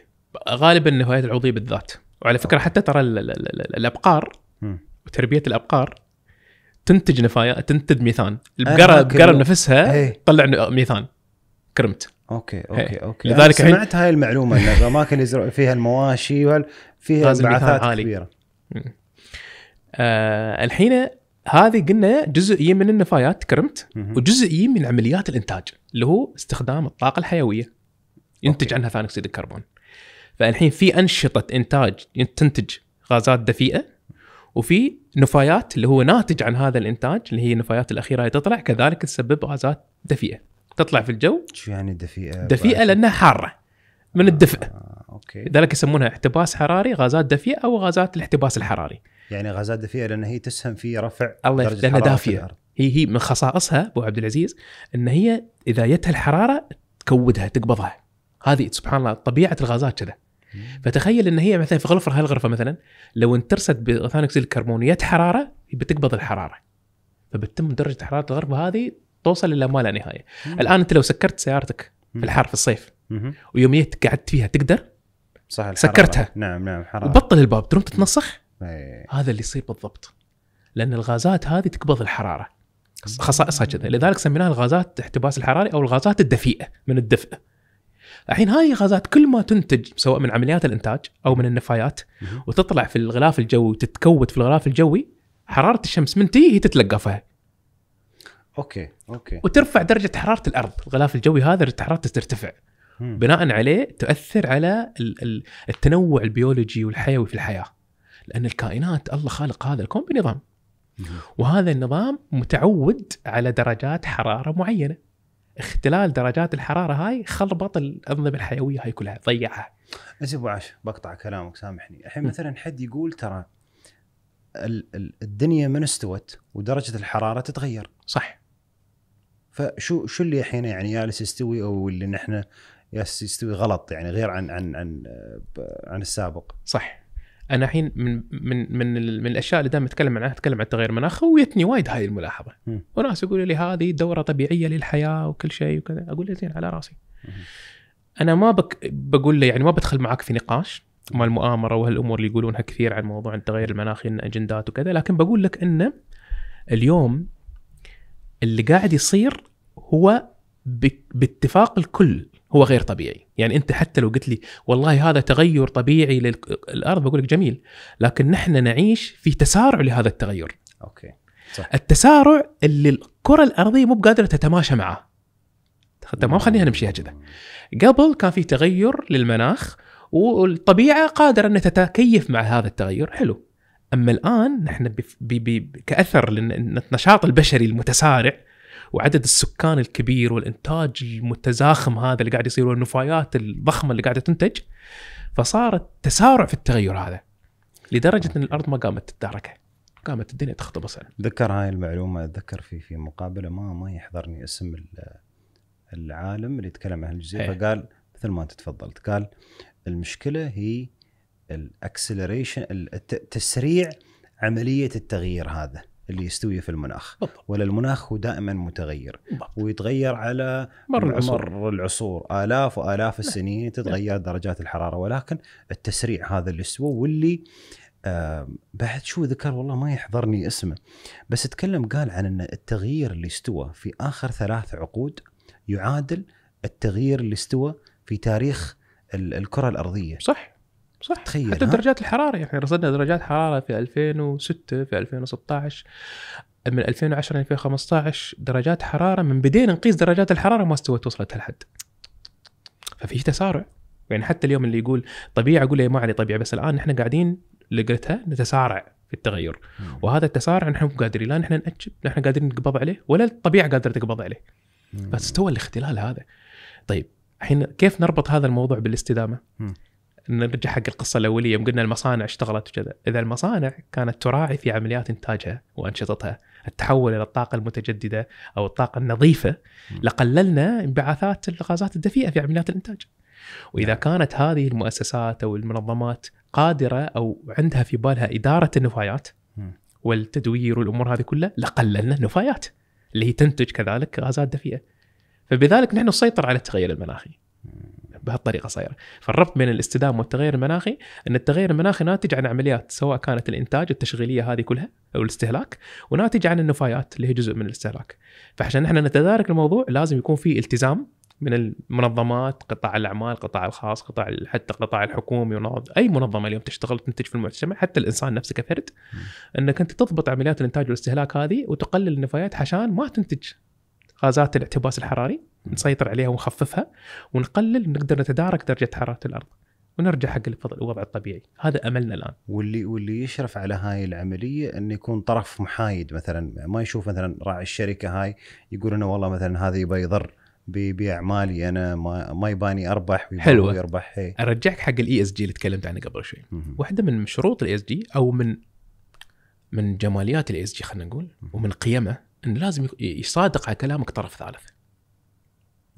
غالبا النفايات العضويه بالذات وعلى فكره أوكي. حتى ترى الابقار وتربيه الابقار تنتج نفايات تنتج ميثان البقره البقره نفسها تطلع إيه. ميثان كرمت اوكي إيه. اوكي هي. اوكي لذلك سمعت هاي المعلومه ان الاماكن اللي يزرعون فيها المواشي فيها انبعاثات كبيره آه الحين هذه قلنا جزء يجي من النفايات كرمت وجزء يجي من عمليات الانتاج اللي هو استخدام الطاقه الحيويه ينتج أوكي. عنها ثاني اكسيد الكربون فالحين في انشطه انتاج تنتج غازات دفيئه وفي نفايات اللي هو ناتج عن هذا الانتاج اللي هي النفايات الاخيره اللي تطلع كذلك تسبب غازات دفيئه تطلع في الجو شو يعني دفيئه؟ دفيئه لانها حاره من الدفء آه، اوكي لذلك يسمونها احتباس حراري غازات دفيئه او غازات الاحتباس الحراري يعني غازات دفيئه لان هي تسهم في رفع الله درجه لانها دافيه هي هي من خصائصها ابو عبد العزيز ان هي اذا جتها الحراره تكودها تقبضها هذه سبحان الله طبيعه الغازات كذا فتخيل ان هي مثلا في غرفه هالغرفه مثلا لو انترست بثاني اكسيد الكربونيات حراره بتقبض الحراره فبتتم درجه حراره الغرفه هذه توصل الى ما لا نهايه مم. الان انت لو سكرت سيارتك في الحر في الصيف ويوميا قعدت فيها تقدر صح الحرارة. سكرتها نعم نعم حرارة. وبطل الباب تروم تتنسخ مم. إيه. هذا اللي يصير بالضبط لان الغازات هذه تقبض الحراره خصائصها كذا لذلك سميناها الغازات احتباس الحراري او الغازات الدفيئه من الدفء الحين هاي الغازات كل ما تنتج سواء من عمليات الانتاج او من النفايات وتطلع في الغلاف الجوي وتتكوت في الغلاف الجوي حراره الشمس من تي هي تتلقفها اوكي اوكي وترفع درجه حراره الارض الغلاف الجوي هذا درجه حرارته ترتفع بناء عليه تؤثر على التنوع البيولوجي والحيوي في الحياه لان الكائنات الله خالق هذا الكون بنظام وهذا النظام متعود على درجات حراره معينه اختلال درجات الحراره هاي خربط الانظمه الحيويه هاي كلها ضيعها بس ابو عاش بقطع كلامك سامحني الحين مثلا حد يقول ترى الدنيا من استوت ودرجه الحراره تتغير صح فشو شو اللي الحين يعني جالس يستوي او اللي نحن يستوي غلط يعني غير عن عن عن آه، عن السابق صح انا الحين من من من, من الاشياء اللي دائما اتكلم عنها اتكلم عن التغير المناخي ويتني وايد هاي الملاحظه م. وناس يقولوا لي هذه دوره طبيعيه للحياه وكل شيء وكذا اقول له زين على راسي م. انا ما بك بقول له يعني ما بدخل معك في نقاش مع المؤامره وهالامور اللي يقولونها كثير عن موضوع التغير المناخي ان اجندات وكذا لكن بقول لك انه اليوم اللي قاعد يصير هو باتفاق الكل هو غير طبيعي يعني انت حتى لو قلت لي والله هذا تغير طبيعي للارض بقول لك جميل لكن نحن نعيش في تسارع لهذا التغير اوكي صح. التسارع اللي الكره الارضيه مو بقادره تتماشى معه ما خلينا نمشيها كذا قبل كان في تغير للمناخ والطبيعه قادره ان تتكيف مع هذا التغير حلو اما الان نحن بي بي بي كاثر للنشاط البشري المتسارع وعدد السكان الكبير والانتاج المتزاخم هذا اللي قاعد يصير والنفايات الضخمه اللي قاعده تنتج فصار تسارع في التغير هذا لدرجه ان الارض ما قامت تتداركه قامت الدنيا تختبص ذكر هاي المعلومه اتذكر في في مقابله ما ما يحضرني اسم العالم اللي تكلم عن الجزيره إيه. فقال مثل ما انت تفضلت قال المشكله هي الاكسلريشن تسريع عمليه التغيير هذا اللي يستوي في المناخ بالضبط. ولا المناخ هو دائما متغير بالضبط. ويتغير على مر العصور, مر العصور. آلاف وآلاف نعم. السنين نعم. تتغير درجات الحرارة ولكن التسريع هذا اللي استوى واللي آه بعد شو ذكر والله ما يحضرني اسمه بس تكلم قال عن أن التغيير اللي استوى في آخر ثلاث عقود يعادل التغيير اللي استوى في تاريخ الكرة الأرضية صح صح تخيل حتى درجات الحراره يعني رصدنا درجات حراره في 2006 في 2016 من 2010 ل 2015 درجات حراره من بدينا نقيس درجات الحراره ما استوت وصلت هالحد ففي تسارع يعني حتى اليوم اللي يقول طبيعه اقول له ما علي طبيعه بس الان احنا قاعدين لقيتها نتسارع في التغير وهذا التسارع نحن مو قادرين لا نحن نأجل لا احنا قادرين نقبض عليه ولا الطبيعه قادره تقبض عليه بس استوى الاختلال هذا طيب الحين كيف نربط هذا الموضوع بالاستدامه؟ مم. نرجع حق القصه الاوليه يوم قلنا المصانع اشتغلت وكذا، اذا المصانع كانت تراعي في عمليات انتاجها وانشطتها التحول الى الطاقه المتجدده او الطاقه النظيفه لقللنا انبعاثات الغازات الدفيئه في عمليات الانتاج. واذا نعم. كانت هذه المؤسسات او المنظمات قادره او عندها في بالها اداره النفايات والتدوير والامور هذه كلها لقللنا النفايات اللي هي تنتج كذلك غازات دفيئه. فبذلك نحن نسيطر على التغير المناخي. بهالطريقه صايره فالربط بين الاستدامه والتغير المناخي ان التغير المناخي ناتج عن عمليات سواء كانت الانتاج التشغيليه هذه كلها او الاستهلاك وناتج عن النفايات اللي هي جزء من الاستهلاك فعشان احنا نتدارك الموضوع لازم يكون في التزام من المنظمات قطاع الاعمال قطاع الخاص قطاع حتى القطاع الحكومي اي منظمه اليوم تشتغل تنتج في المجتمع حتى الانسان نفسه كفرد انك انت تضبط عمليات الانتاج والاستهلاك هذه وتقلل النفايات عشان ما تنتج غازات الاحتباس الحراري نسيطر عليها ونخففها ونقلل نقدر نتدارك درجه حراره الارض ونرجع حق الوضع الطبيعي هذا املنا الان واللي واللي يشرف على هاي العمليه انه يكون طرف محايد مثلا ما يشوف مثلا راعي الشركه هاي يقول انه والله مثلا هذا يبى يضر باعمالي انا ما ما يباني اربح حلوه يربح هي. إيه. ارجعك حق الاي اس e جي اللي تكلمت عنه قبل شوي واحده من شروط الاي اس e جي او من من جماليات الاي اس e جي خلينا نقول ومن قيمه انه لازم يصادق على كلامك طرف ثالث.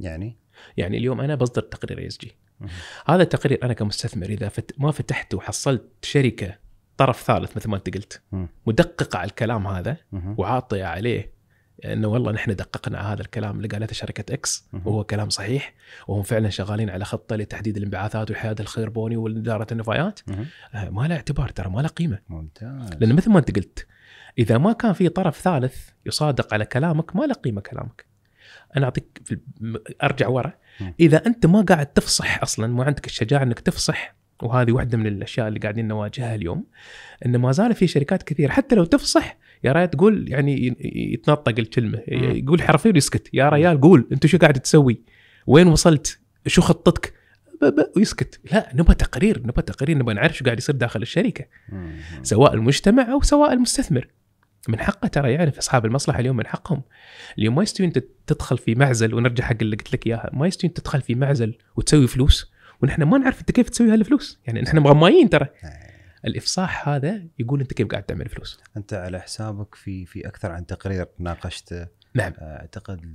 يعني؟ يعني اليوم انا بصدر تقرير اس جي. هذا التقرير انا كمستثمر اذا فت... ما فتحت وحصلت شركه طرف ثالث مثل ما انت قلت مدققه على الكلام هذا وعاطيه عليه انه والله نحن دققنا على هذا الكلام اللي قالته شركه اكس وهو كلام صحيح وهم فعلا شغالين على خطه لتحديد الانبعاثات والحياد الخربوني واداره النفايات آه، ما له اعتبار ترى ما له قيمه ممتاز لان مثل ما انت قلت اذا ما كان في طرف ثالث يصادق على كلامك ما له قيمه كلامك انا اعطيك ارجع ورا اذا انت ما قاعد تفصح اصلا ما عندك الشجاعه انك تفصح وهذه واحده من الاشياء اللي قاعدين نواجهها اليوم ان ما زال في شركات كثير حتى لو تفصح يا ريت تقول يعني يتنطق الكلمه يقول حرفيا ويسكت يا ريال قول انت شو قاعد تسوي؟ وين وصلت؟ شو خطتك؟ ويسكت لا نبغى تقرير نبغى تقرير نبغى نعرف شو قاعد يصير داخل الشركه سواء المجتمع او سواء المستثمر من حقه ترى يعرف اصحاب المصلحه اليوم من حقهم اليوم ما يستوي انت تدخل في معزل ونرجع حق اللي قلت لك اياها ما يستوي انت تدخل في معزل وتسوي فلوس ونحن ما نعرف انت كيف تسوي هالفلوس يعني نحن مغمايين ترى نعم. الافصاح هذا يقول انت كيف قاعد تعمل فلوس انت على حسابك في في اكثر عن تقرير ناقشته نعم آه، اعتقد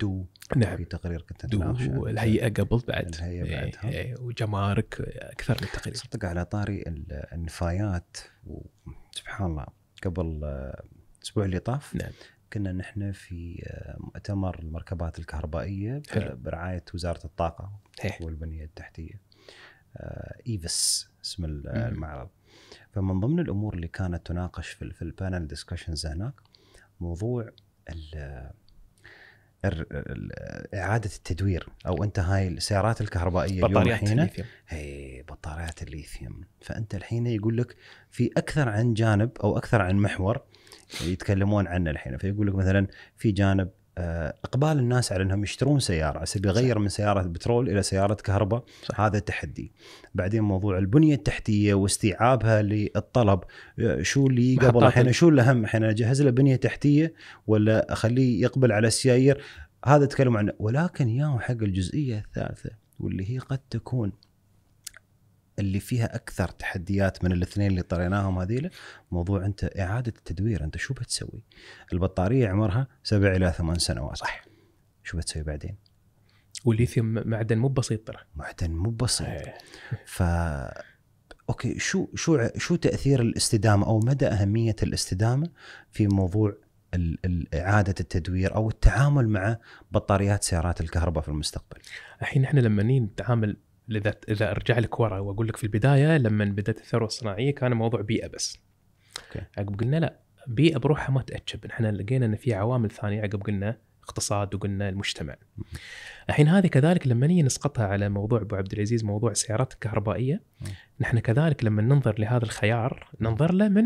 دو نعم في تقرير كنت دو والهيئه قبل بعد الهيئه إيه، بعدها اي وجمارك اكثر من تقرير صدق على طاري النفايات سبحان الله قبل آه، اسبوع اللي طاف نعم. كنا نحن في مؤتمر آه، المركبات الكهربائيه حلو. برعايه وزاره الطاقه هي. والبنيه التحتيه آه، ايفس اسم المعرض فمن ضمن الامور اللي كانت تناقش في البانل ديسكشنز هناك موضوع ال اعاده التدوير او انت هاي السيارات الكهربائيه بطاريات الحين هي بطاريات الليثيوم فانت الحين يقول لك في اكثر عن جانب او اكثر عن محور يتكلمون عنه الحين فيقول لك مثلا في جانب آه، اقبال الناس على انهم يشترون سياره على سبيل يغير من سياره بترول الى سياره كهرباء صح. هذا تحدي بعدين موضوع البنيه التحتيه واستيعابها للطلب آه، شو اللي قبل الحين شو الاهم الحين اجهز له بنيه تحتيه ولا اخليه يقبل على السيايير هذا تكلم عنه ولكن يا حق الجزئيه الثالثه واللي هي قد تكون اللي فيها اكثر تحديات من الاثنين اللي طريناهم هذيله موضوع انت اعاده التدوير انت شو بتسوي؟ البطاريه عمرها سبع الى ثمان سنوات صح شو بتسوي بعدين؟ والليثيوم معدن مو بسيط ترى معدن مو بسيط إيه. ف اوكي شو شو شو تاثير الاستدامه او مدى اهميه الاستدامه في موضوع اعاده التدوير او التعامل مع بطاريات سيارات الكهرباء في المستقبل؟ الحين احنا لما نتعامل اذا اذا ارجع لك ورا واقول لك في البدايه لما بدات الثروه الصناعيه كان موضوع بيئه بس. اوكي. عقب قلنا لا بيئه بروحها ما تاتشب، احنا لقينا ان في عوامل ثانيه عقب قلنا اقتصاد وقلنا المجتمع. الحين هذه كذلك لما نيجي نسقطها على موضوع ابو عبد العزيز موضوع السيارات الكهربائيه م. نحن كذلك لما ننظر لهذا الخيار ننظر له من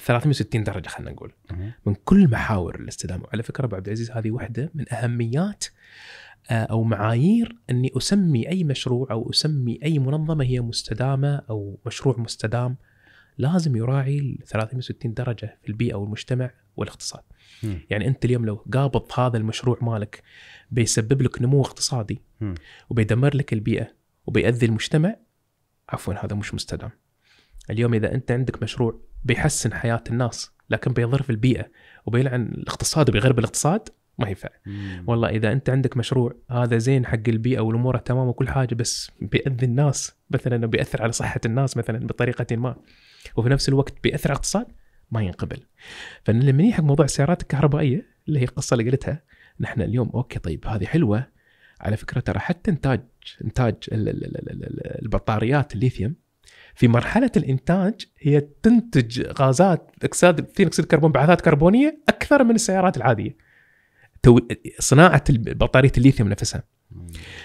360 درجه خلينا نقول م. من كل محاور الاستدامه وعلى فكره ابو عبد العزيز هذه واحده من اهميات او معايير اني اسمي اي مشروع او اسمي اي منظمه هي مستدامه او مشروع مستدام لازم يراعي ال 360 درجه في البيئه والمجتمع والاقتصاد. م. يعني انت اليوم لو قابض هذا المشروع مالك بيسبب لك نمو اقتصادي م. وبيدمر لك البيئه وبيأذي المجتمع عفوا هذا مش مستدام. اليوم اذا انت عندك مشروع بيحسن حياه الناس لكن بيضر في البيئه وبيلعن الاقتصاد وبيغرب الاقتصاد ما ينفع والله اذا انت عندك مشروع هذا زين حق البيئه والامور تمام وكل حاجه بس بيأذي الناس مثلا بيأثر على صحه الناس مثلا بطريقه ما وفي نفس الوقت بيأثر على الاقتصاد ما ينقبل فلما يحق حق موضوع السيارات الكهربائيه اللي هي القصه اللي قلتها نحن اليوم اوكي طيب هذه حلوه على فكره ترى حتى انتاج انتاج البطاريات الليثيوم في مرحله الانتاج هي تنتج غازات اكسيد ثاني اكسيد الكربون بعثات كربونيه اكثر من السيارات العاديه صناعه بطاريه الليثيوم نفسها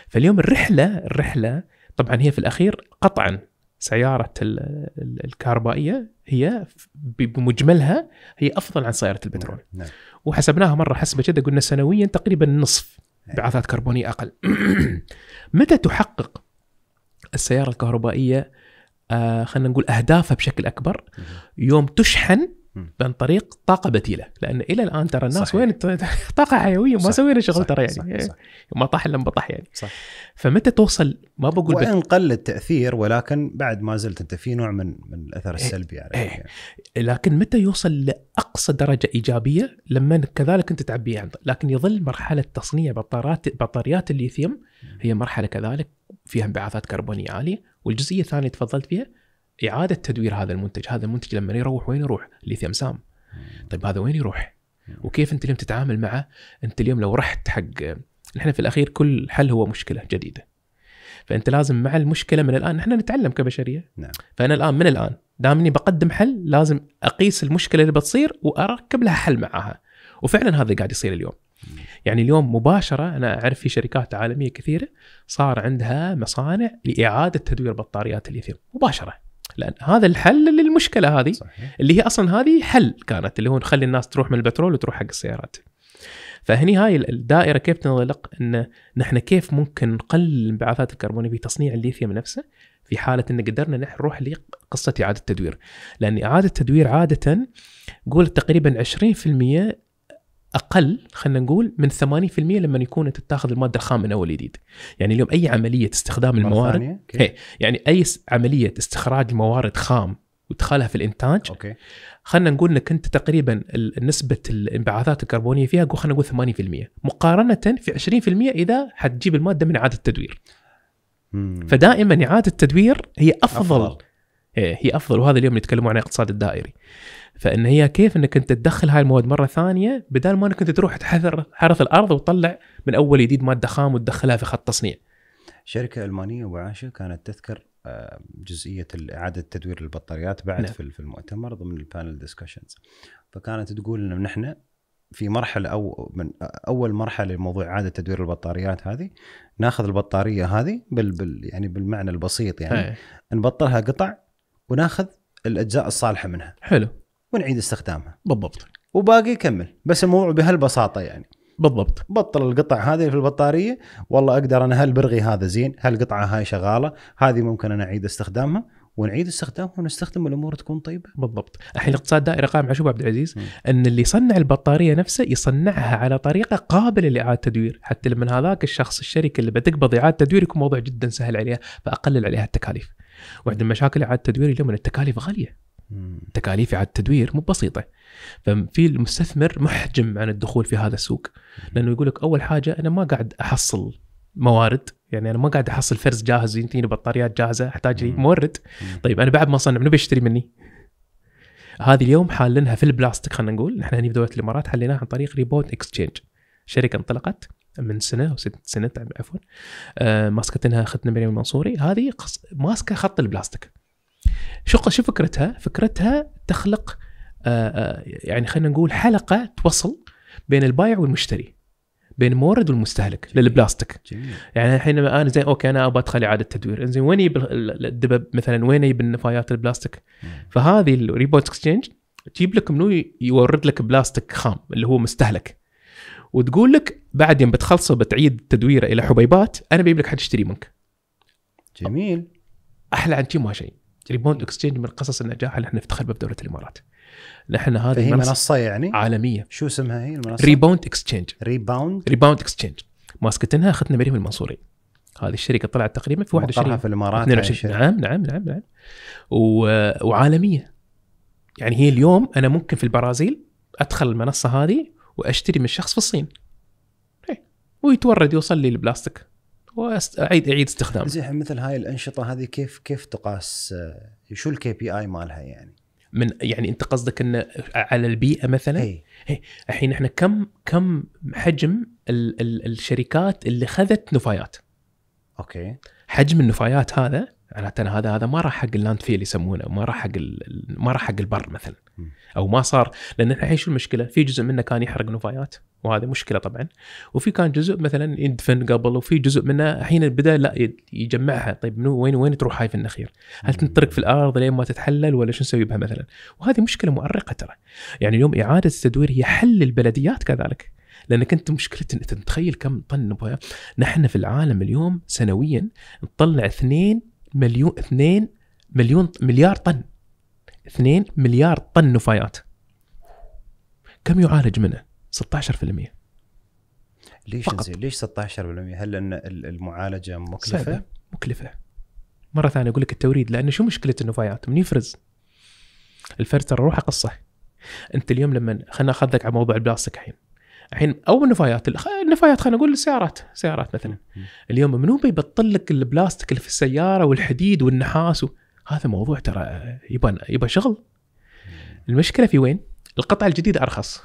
فاليوم الرحله الرحله طبعا هي في الاخير قطعا سياره الكهربائيه هي بمجملها هي افضل عن سياره البترول نعم، نعم. وحسبناها مره حسبه كذا قلنا سنويا تقريبا نصف نعم. انبعاثات كربونيه اقل متى تحقق السياره الكهربائيه آه، خلينا نقول اهدافها بشكل اكبر يوم تشحن عن طريق طاقه بديله لان الى الان ترى الناس صحيح. وين طاقه حيويه ما سوينا شغل ترى يعني. يعني ما طاح الا بطح يعني صح. فمتى توصل ما بقول وان قل التاثير ولكن بعد ما زلت انت في نوع من من الاثر إيه، السلبي ايه. على إيه. يعني. لكن متى يوصل لاقصى درجه ايجابيه لما كذلك انت تعبيه عن لكن يظل مرحله تصنيع بطارات بطاريات الليثيوم هي مرحله كذلك فيها انبعاثات كربونيه عاليه والجزئيه الثانيه تفضلت فيها اعاده تدوير هذا المنتج، هذا المنتج لما يروح وين يروح؟ ليثيوم سام. طيب هذا وين يروح؟ وكيف انت اليوم تتعامل معه؟ انت اليوم لو رحت حق نحن في الاخير كل حل هو مشكله جديده. فانت لازم مع المشكله من الان نحن نتعلم كبشريه. نعم. فانا الان من الان دام اني بقدم حل لازم اقيس المشكله اللي بتصير واركب لها حل معها. وفعلا هذا قاعد يصير اليوم. يعني اليوم مباشره انا اعرف في شركات عالميه كثيره صار عندها مصانع لاعاده تدوير بطاريات الليثيوم مباشره. لان هذا الحل للمشكله هذه صحيح. اللي هي اصلا هذه حل كانت اللي هو نخلي الناس تروح من البترول وتروح حق السيارات فهني هاي الدائره كيف تنغلق ان نحن كيف ممكن نقلل الانبعاثات الكربونيه بتصنيع الليثيوم نفسه في حاله ان قدرنا نروح لقصه اعاده التدوير لان اعاده التدوير عاده قول تقريبا 20% اقل خلينا نقول من 80% لما يكون انت تاخذ الماده الخام من اول جديد. يعني اليوم اي عمليه استخدام الموارد هي إيه، يعني اي عمليه استخراج موارد خام وادخالها في الانتاج اوكي خلينا نقول انك انت تقريبا نسبه الانبعاثات الكربونيه فيها خلينا نقول 80% مقارنه في 20% اذا حتجيب الماده من اعاده التدوير فدائما اعاده التدوير هي افضل, أفضل. إيه، هي افضل وهذا اليوم نتكلم عن الاقتصاد الدائري. فان هي كيف انك انت تدخل هاي المواد مره ثانيه بدل ما انك انت تروح تحذر حرث الارض وتطلع من اول جديد ماده خام وتدخلها في خط تصنيع. شركه المانيه ابو كانت تذكر آه، جزئيه اعاده تدوير البطاريات بعد نعم. في المؤتمر ضمن البانل ديسكشنز فكانت تقول انه نحن في مرحله او من اول مرحله لموضوع اعاده تدوير البطاريات هذه ناخذ البطاريه هذه بال, بال يعني بالمعنى البسيط يعني هي. إيه. نبطلها قطع وناخذ الاجزاء الصالحه منها حلو ونعيد استخدامها بالضبط وباقي يكمل بس الموضوع بهالبساطه يعني بالضبط بطل القطع هذه في البطاريه والله اقدر انا هالبرغي هذا زين هالقطعه هاي شغاله هذه ممكن انا اعيد استخدامها ونعيد استخدامها ونستخدم الامور تكون طيبه بالضبط الحين الاقتصاد دائره قائم على شو عبد العزيز م. ان اللي يصنع البطاريه نفسه يصنعها على طريقه قابله لاعاده تدوير حتى لما هذاك الشخص الشركه اللي بتقبض اعاده تدوير يكون موضوع جدا سهل عليها فاقلل عليها التكاليف واحد من مشاكل اعاده التدوير اليوم ان التكاليف غاليه تكاليف على التدوير مو بسيطه ففي المستثمر محجم عن الدخول في هذا السوق لانه يقول لك اول حاجه انا ما قاعد احصل موارد يعني انا ما قاعد احصل فرز جاهز ينتيني بطاريات جاهزه احتاج لي مورد طيب انا بعد ما اصنع منو بيشتري مني؟ هذه اليوم حالينها في البلاستيك خلينا نقول نحن هنا في دوله الامارات حليناها عن طريق ريبوت اكستشينج شركه انطلقت من سنه او ست سنه عفوا آه، ماسكتنها اختنا مريم المنصوري هذه ماسكه خط البلاستيك شو شو فكرتها؟ فكرتها تخلق آه، آه، يعني خلينا نقول حلقه توصل بين البايع والمشتري بين المورد والمستهلك جميل. للبلاستيك جميل. يعني الحين انا زين اوكي انا ابغى ادخل اعاده تدوير زين وين يجيب الدبب مثلا وين يجيب النفايات البلاستيك فهذه الريبوت اكسشينج تجيب لك منو يورد لك بلاستيك خام اللي هو مستهلك وتقول لك بعد يوم بتخلصه بتعيد تدويره الى حبيبات انا بجيب لك حد يشتري منك جميل احلى عن شيء ما شيء ريبوند اكسشينج من قصص النجاح اللي احنا نفتخر بها بدوله الامارات. نحن هذه هي منصه يعني عالميه شو اسمها هي المنصه؟ ريباوند اكسشينج ريباوند ريباوند اكسشينج ماسكتنها اختنا مريم المنصوري هذه الشركه طلعت تقريبا في 21 في الامارات نعم نعم نعم نعم وعالميه يعني هي اليوم انا ممكن في البرازيل ادخل المنصه هذه واشتري من شخص في الصين إيه. ويتورد يوصل لي البلاستيك واعيد اعيد استخدامه. زين مثل هاي الانشطه هذه كيف كيف تقاس آه، شو الكي بي اي مالها يعني؟ من يعني انت قصدك انه على البيئه مثلا؟ اي الحين احنا كم كم حجم ال ال الشركات اللي خذت نفايات؟ اوكي حجم النفايات هذا ترى هذا هذا ما راح حق اللاند فيل يسمونه ما راح حق ما راح حق البر مثلا او ما صار لان الحين شو المشكله؟ في جزء منه كان يحرق نفايات وهذا مشكله طبعا وفي كان جزء مثلا يدفن قبل وفي جزء منه الحين بدا لا يجمعها طيب من وين وين تروح هاي في النخير؟ هل تنطرق في الارض لين ما تتحلل ولا شو نسوي بها مثلا؟ وهذه مشكله مؤرقه ترى يعني اليوم اعاده التدوير هي حل البلديات كذلك لانك انت مشكله انت تتخيل كم طن نحن في العالم اليوم سنويا نطلع 2 مليون اثنين مليون مليار طن اثنين مليار طن نفايات كم يعالج منه 16% ليش فقط. ليش 16% هل لان المعالجه مكلفه صعبة. مكلفه مره ثانيه اقول لك التوريد لان شو مشكله النفايات من يفرز الفرز ترى روحه قصه انت اليوم لما خلينا اخذك على موضوع البلاستيك الحين الحين او النفايات النفايات خلينا نقول السيارات سيارات مثلا اليوم منو بيبطل لك البلاستيك اللي في السياره والحديد والنحاس و... هذا موضوع ترى يبغى يبغى شغل المشكله في وين؟ القطعه الجديده ارخص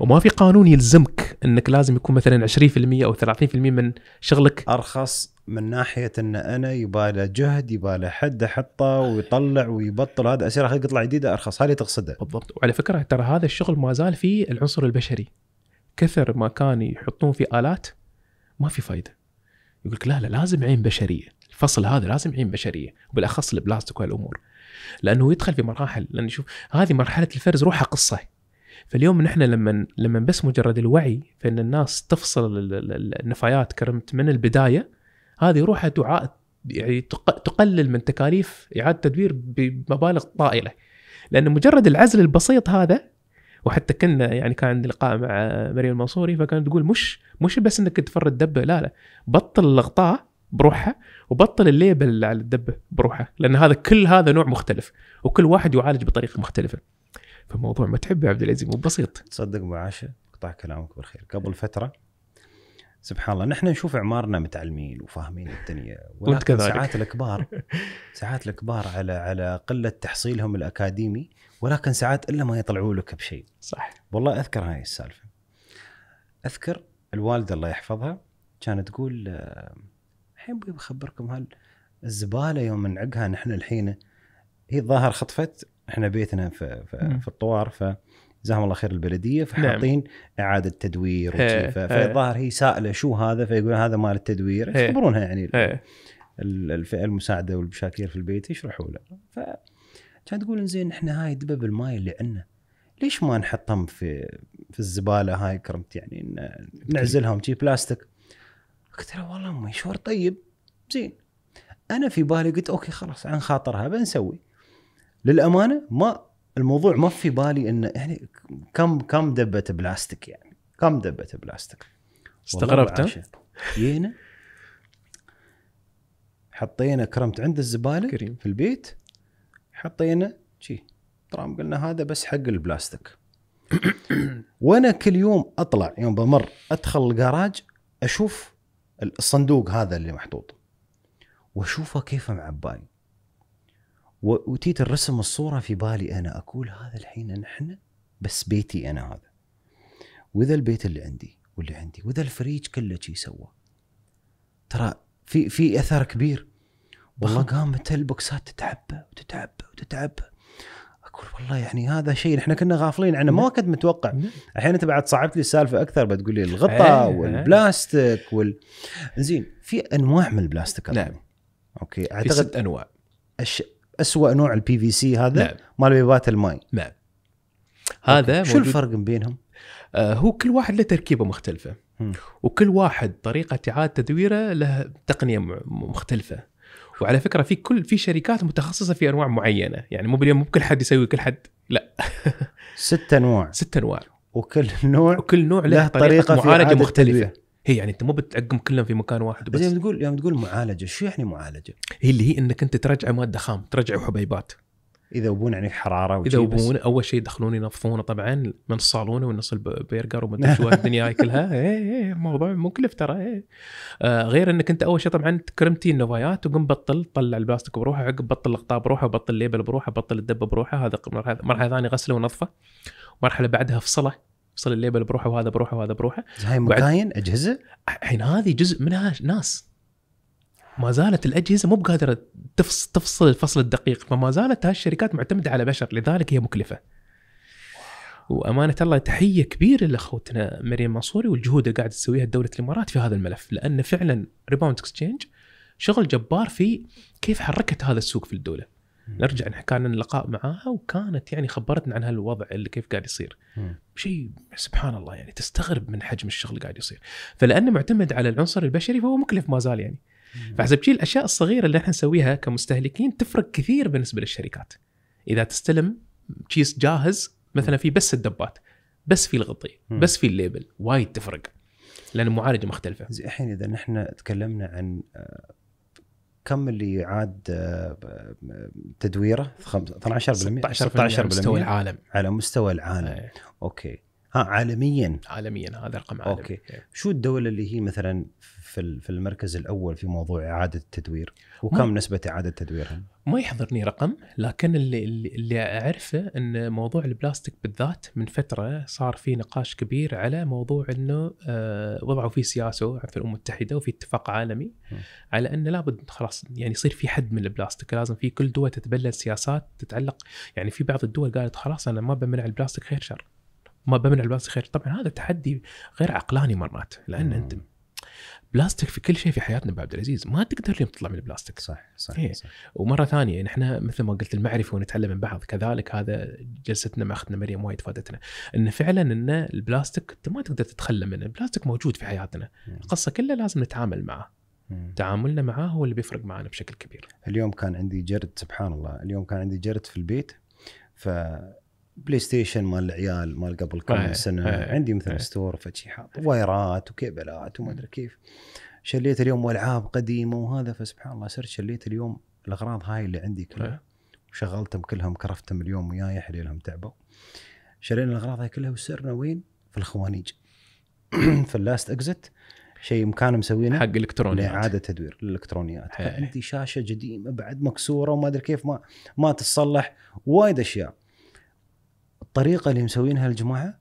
وما في قانون يلزمك انك لازم يكون مثلا 20% او 30% من شغلك ارخص من ناحيه ان انا يباله له جهد يباله له حد احطه ويطلع ويبطل هذا اصير اخذ قطعه جديده ارخص هذه تقصده بالضبط وعلى فكره ترى هذا الشغل ما زال فيه العنصر البشري كثر ما كان يحطون في الات ما في فايده يقول لك لا لا لازم عين بشريه الفصل هذا لازم عين بشريه وبالاخص البلاستيك والامور لانه يدخل في مراحل لانه شوف هذه مرحله الفرز روحها قصه فاليوم نحن لما لما بس مجرد الوعي فان الناس تفصل النفايات كرمت من البدايه هذه روحها دعاء يعني تقلل من تكاليف اعاده تدوير بمبالغ طائله لان مجرد العزل البسيط هذا وحتى كنا يعني كان عندي لقاء مع مريم المنصوري فكانت تقول مش مش بس انك تفرد دبه لا لا بطل الاغطاء بروحها وبطل الليبل على الدبه بروحها لان هذا كل هذا نوع مختلف وكل واحد يعالج بطريقه مختلفه. ما تحب يا عبد العزيز مو بسيط تصدق ابو عاشر قطع كلامك بالخير قبل فتره سبحان الله نحن نشوف اعمارنا متعلمين وفاهمين الدنيا ولكن ساعات الكبار ساعات الكبار على على قله تحصيلهم الاكاديمي ولكن ساعات الا ما يطلعوا لك بشيء صح والله اذكر هاي السالفه اذكر الوالده الله يحفظها كانت تقول الحين بخبركم هل الزباله يوم نعقها نحن الحين هي الظاهر خطفت احنا بيتنا في, في, في الطوار ف جزاهم الله خير البلديه فحاطين نعم. اعاده تدوير وكذا فالظاهر هي سائله شو هذا فيقول هذا مال التدوير يخبرونها يعني الفئه المساعده والمشاكير في البيت يشرحوا له ف كان تقول زين احنا هاي دبب الماي اللي عندنا ليش ما نحطهم في في الزباله هاي كرمت يعني نعزلهم شي بلاستيك قلت له والله امي مشوار طيب زين انا في بالي قلت اوكي خلاص عن خاطرها بنسوي للامانه ما الموضوع ما في بالي انه يعني كم كم دبه بلاستيك يعني كم دبه بلاستيك استغربت جينا حطينا كرمت عند الزباله كريم. في البيت حطينا شي ترام قلنا هذا بس حق البلاستيك وانا كل يوم اطلع يوم بمر ادخل الجراج اشوف الصندوق هذا اللي محطوط واشوفه كيف معباي وتيت الرسم الصوره في بالي انا اقول هذا الحين نحن بس بيتي انا هذا واذا البيت اللي عندي واللي عندي واذا الفريج كله شي سوى ترى في في اثر كبير والله قامت البوكسات تتعبى وتتعبى وتتعبى اقول والله يعني هذا شيء احنا كنا غافلين عنه ما كنت متوقع الحين انت بعد صعبت لي السالفه اكثر بتقول لي الغطاء إيه، إيه. والبلاستيك وال زين في انواع من البلاستيك نعم اوكي اعتقد ست انواع أش... اسوء نوع البي في سي هذا نعم. مال بيبات الماي نعم هذا موجود. شو الفرق بينهم؟ آه هو كل واحد له تركيبه مختلفه م. وكل واحد طريقه اعاده تدويره له تقنيه مختلفه وعلى فكره في كل في شركات متخصصه في انواع معينه يعني مو باليوم مو كل حد يسوي كل حد لا ست انواع ست انواع وكل نوع وكل نوع له, له طريقه, طريقة معالجه مختلفه هي يعني انت مو بتعقم كلهم في مكان واحد بس يوم تقول يوم تقول معالجه شو يعني معالجه؟ هي اللي هي انك انت ترجع ماده خام ترجع حبيبات يذوبون يعني حراره يذوبون اول شيء يدخلون ينظفونه طبعا من الصالونه ونص البرجر وما ادري شو الدنيا كلها اي اي إيه، موضوع مكلف ترى إيه. آه غير انك انت اول شيء طبعا كرمتي النفايات وقم بطل طلع البلاستيك بروحه عقب بطل الغطاء بروحه بطل الليبل بروحه بطل الدب بروحه هذا مرحله ثانيه غسله ونظفه مرحله بعدها فصله يفصل الليبل بروحه وهذا بروحه وهذا بروحه هاي مكاين اجهزه؟ الحين هذه جزء منها ناس ما زالت الاجهزه مو بقادره تفصل تفصل الفصل الدقيق فما زالت هالشركات معتمده على بشر لذلك هي مكلفه. وامانه الله تحيه كبيره لاخوتنا مريم منصوري والجهود اللي قاعد تسويها دوله الامارات في هذا الملف لان فعلا ريباوند اكسشينج شغل جبار في كيف حركت هذا السوق في الدوله. نرجع كان اللقاء معاها وكانت يعني خبرتنا عن هالوضع اللي كيف قاعد يصير شيء سبحان الله يعني تستغرب من حجم الشغل قاعد يصير فلانه معتمد على العنصر البشري فهو مكلف ما زال يعني فحسب شيء الاشياء الصغيره اللي احنا نسويها كمستهلكين تفرق كثير بالنسبه للشركات اذا تستلم كيس جاهز مثلا في بس الدبات بس في الغطي بس في الليبل وايد تفرق لان المعالجه مختلفه زي الحين اذا نحن تكلمنا عن آه، كم اللي عاد آه، تدويره؟ 12% 16% على مستوى العالم على مستوى العالم أي. اوكي ها عالميا عالميا هذا رقم عالمي اوكي إيه. شو الدوله اللي هي مثلا في في المركز الاول في موضوع اعاده التدوير وكم نسبه اعاده تدويرها ما يحضرني رقم لكن اللي اللي اعرفه ان موضوع البلاستيك بالذات من فتره صار في نقاش كبير على موضوع انه آه، وضعوا فيه سياسه في الامم المتحده وفي اتفاق عالمي على انه لابد خلاص يعني يصير في حد من البلاستيك لازم في كل دول تتبلد سياسات تتعلق يعني في بعض الدول قالت خلاص انا ما بمنع البلاستيك خير شر ما بمنع البلاستيك خير طبعا هذا تحدي غير عقلاني مرات لان مم. انت بلاستيك في كل شيء في حياتنا بعبد العزيز ما تقدر اليوم تطلع من البلاستيك صح صح, إيه. صح. ومره ثانيه نحن مثل ما قلت المعرفه ونتعلم من بعض كذلك هذا جلستنا مع اختنا مريم وايد فادتنا انه فعلا ان البلاستيك انت ما تقدر تتخلى منه البلاستيك موجود في حياتنا مم. القصه كلها لازم نتعامل معه مم. تعاملنا معاه هو اللي بيفرق معنا بشكل كبير اليوم كان عندي جرد سبحان الله اليوم كان عندي جرد في البيت ف بلاي ستيشن مال العيال مال قبل كم إيه، سنه آه عندي مثلا آه ستور فشي حاط وايرات وكيبلات وما ادري كيف شليت اليوم والعاب قديمه وهذا فسبحان الله صرت شليت اليوم الاغراض هاي اللي عندي كلها وشغلتهم إيه. كلهم كرفتهم اليوم وياي حليلهم تعبوا شرينا الاغراض هاي كلها وسرنا وين؟ في الخوانيج في اللاست اكزت شيء مكان مسوينه حق الكترونيات لاعاده تدوير الالكترونيات إيه. عندي شاشه قديمه بعد مكسوره وما ادري كيف ما ما تتصلح وايد اشياء الطريقه اللي مسوينها الجماعه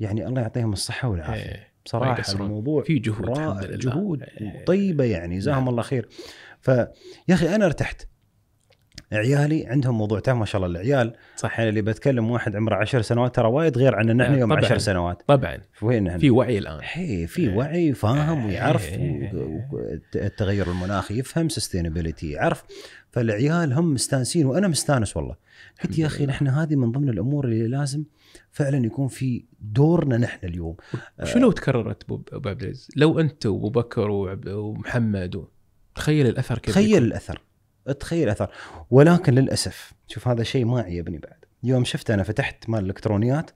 يعني الله يعطيهم الصحه والعافيه بصراحه إيه، الموضوع في جهود الحمد لله. جهود إيه. طيبه يعني جزاهم نعم. الله خير فيا اخي انا ارتحت عيالي عندهم موضوع تام ما شاء الله العيال صح انا اللي بتكلم واحد عمره عشر سنوات ترى وايد غير عن نحن إيه، يوم عشر سنوات طبعا وين في وعي الان هي في وعي فاهم ويعرف ايه. التغير المناخي يفهم سستينابيلتي يعرف فالعيال هم مستانسين وانا مستانس والله حتى يا اخي نحن هذه من ضمن الامور اللي لازم فعلا يكون في دورنا نحن اليوم أه، شو لو تكررت ابو عبد العزيز؟ لو انت وابو بكر ومحمد تخيل الاثر كيف تخيل الاثر تخيل الاثر ولكن للاسف شوف هذا شيء ما عيبني بعد يوم شفت انا فتحت مال الالكترونيات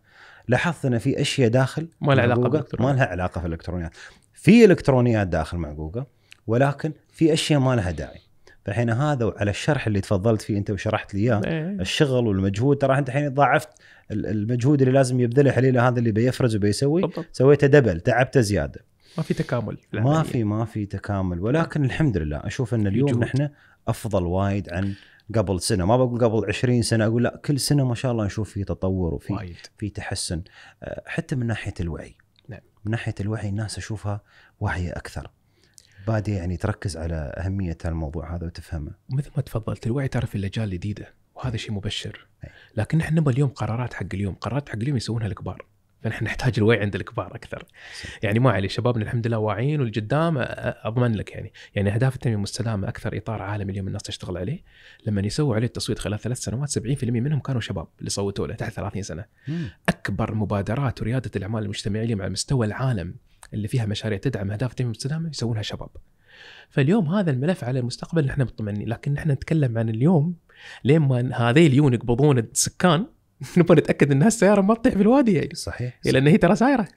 لاحظت ان في اشياء داخل ما لها علاقه بالالكترونيات ما لها علاقه في الالكترونيات في الكترونيات داخل مع جوجل ولكن في اشياء ما لها داعي فالحين هذا على الشرح اللي تفضلت فيه انت وشرحت لي اياه إيه. الشغل والمجهود ترى انت الحين ضاعفت المجهود اللي لازم يبذله حليله هذا اللي بيفرز وبيسوي سويته دبل تعبته زياده ما في تكامل ما في ما في تكامل ولكن الحمد لله اشوف ان اليوم يجود. نحن افضل وايد عن قبل سنه ما بقول قبل 20 سنه اقول لا كل سنه ما شاء الله نشوف في تطور وفي وايد. في تحسن أه، حتى من ناحيه الوعي نعم. من ناحيه الوعي الناس اشوفها واعيه اكثر بادية يعني تركز على أهمية الموضوع هذا وتفهمه مثل ما تفضلت الوعي ترى في الاجيال جديدة وهذا شيء مبشر لكن احنا نبغى اليوم قرارات حق اليوم قرارات حق اليوم يسوونها الكبار فنحن نحتاج الوعي عند الكبار اكثر يعني ما علي شبابنا الحمد لله واعيين والقدام اضمن لك يعني يعني اهداف التنميه المستدامه اكثر اطار عالمي اليوم الناس تشتغل عليه لما يسووا عليه التصويت خلال ثلاث سنوات 70% منهم كانوا شباب اللي صوتوا له تحت 30 سنه مم. اكبر مبادرات ورياده الاعمال المجتمعيه اليوم على مستوى العالم اللي فيها مشاريع تدعم اهداف التنميه المستدامه يسوونها شباب. فاليوم هذا الملف على المستقبل نحن مطمئنين لكن نحن نتكلم عن اليوم لين ما هذيل يجون يقبضون السكان نبغى نتاكد ان السياره ما تطيح في الوادي يعني صحيح لان هي ترى سايره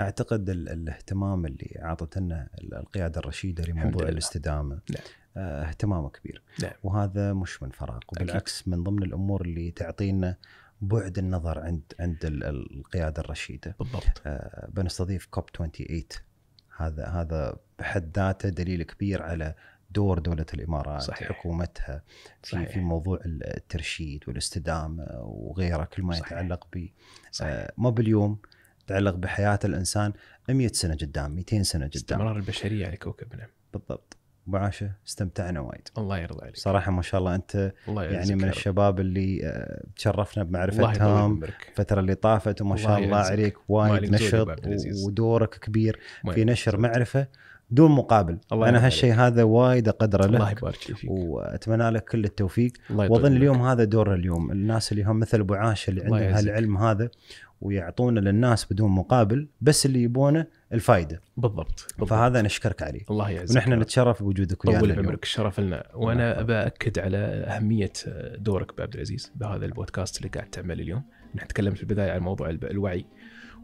اعتقد الاهتمام اللي اعطت لنا القياده الرشيده لموضوع الاستدامه نعم. آه، اهتمام كبير نعم. وهذا مش من فراغ وبالعكس من ضمن الامور اللي تعطينا بعد النظر عند عند القياده الرشيده بالضبط آه بنستضيف كوب 28 هذا هذا بحد ذاته دليل كبير على دور دولة الإمارات صحيح. حكومتها في صحيح. في موضوع الترشيد والاستدامة وغيره كل ما صحيح. يتعلق ب آه ما باليوم يتعلق بحياة الإنسان 100 سنة قدام 200 سنة قدام استمرار البشرية على كوكبنا بالضبط ابو عاشه استمتعنا وايد الله يرضى عليك صراحه ما شاء الله انت الله يعني من الشباب اللي آه، تشرفنا بمعرفتهم الفتره اللي طافت وما شاء الله عليك وايد نشط ودورك كبير في نشر معرفه دون مقابل الله انا هالشيء هذا وايد اقدره لك الله يبارك فيك واتمنى لك كل التوفيق واظن اليوم هذا دور اليوم الناس اللي هم مثل ابو عاش اللي عندهم هالعلم هذا ويعطونه للناس بدون مقابل بس اللي يبونه الفائده بالضبط, بالضبط. فهذا نشكرك عليه الله يعزك ونحن نتشرف بوجودك ويانا طول عمرك الشرف لنا وانا نعم. باكد على اهميه دورك بعبد العزيز بهذا البودكاست اللي قاعد تعمل اليوم نحن تكلمنا في البدايه عن موضوع الوعي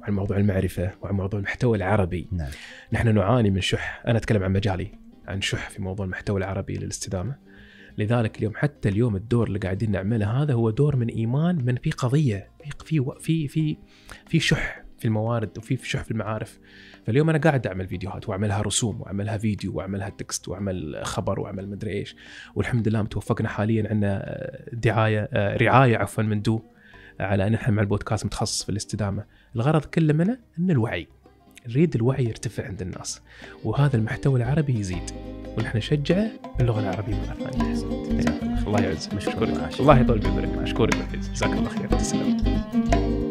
وعن موضوع المعرفه وعن موضوع المحتوى العربي نعم. نحن نعاني من شح انا اتكلم عن مجالي عن شح في موضوع المحتوى العربي للاستدامه لذلك اليوم حتى اليوم الدور اللي قاعدين نعمله هذا هو دور من ايمان من في قضيه في في في في, في شح في الموارد وفي شح في المعارف فاليوم انا قاعد اعمل فيديوهات واعملها رسوم واعملها فيديو واعملها تكست واعمل خبر واعمل مدري ايش والحمد لله متوفقنا حاليا عندنا دعايه آه، رعايه عفوا من دو على ان احنا مع البودكاست متخصص في الاستدامه، الغرض كله منه ان الوعي نريد الوعي يرتفع عند الناس وهذا المحتوى العربي يزيد ونحن نشجعه باللغه العربيه مره ثانيه. الله يعزك مشكورك الله يطول بعمرك مشكورك جزاك الله خير تسلم.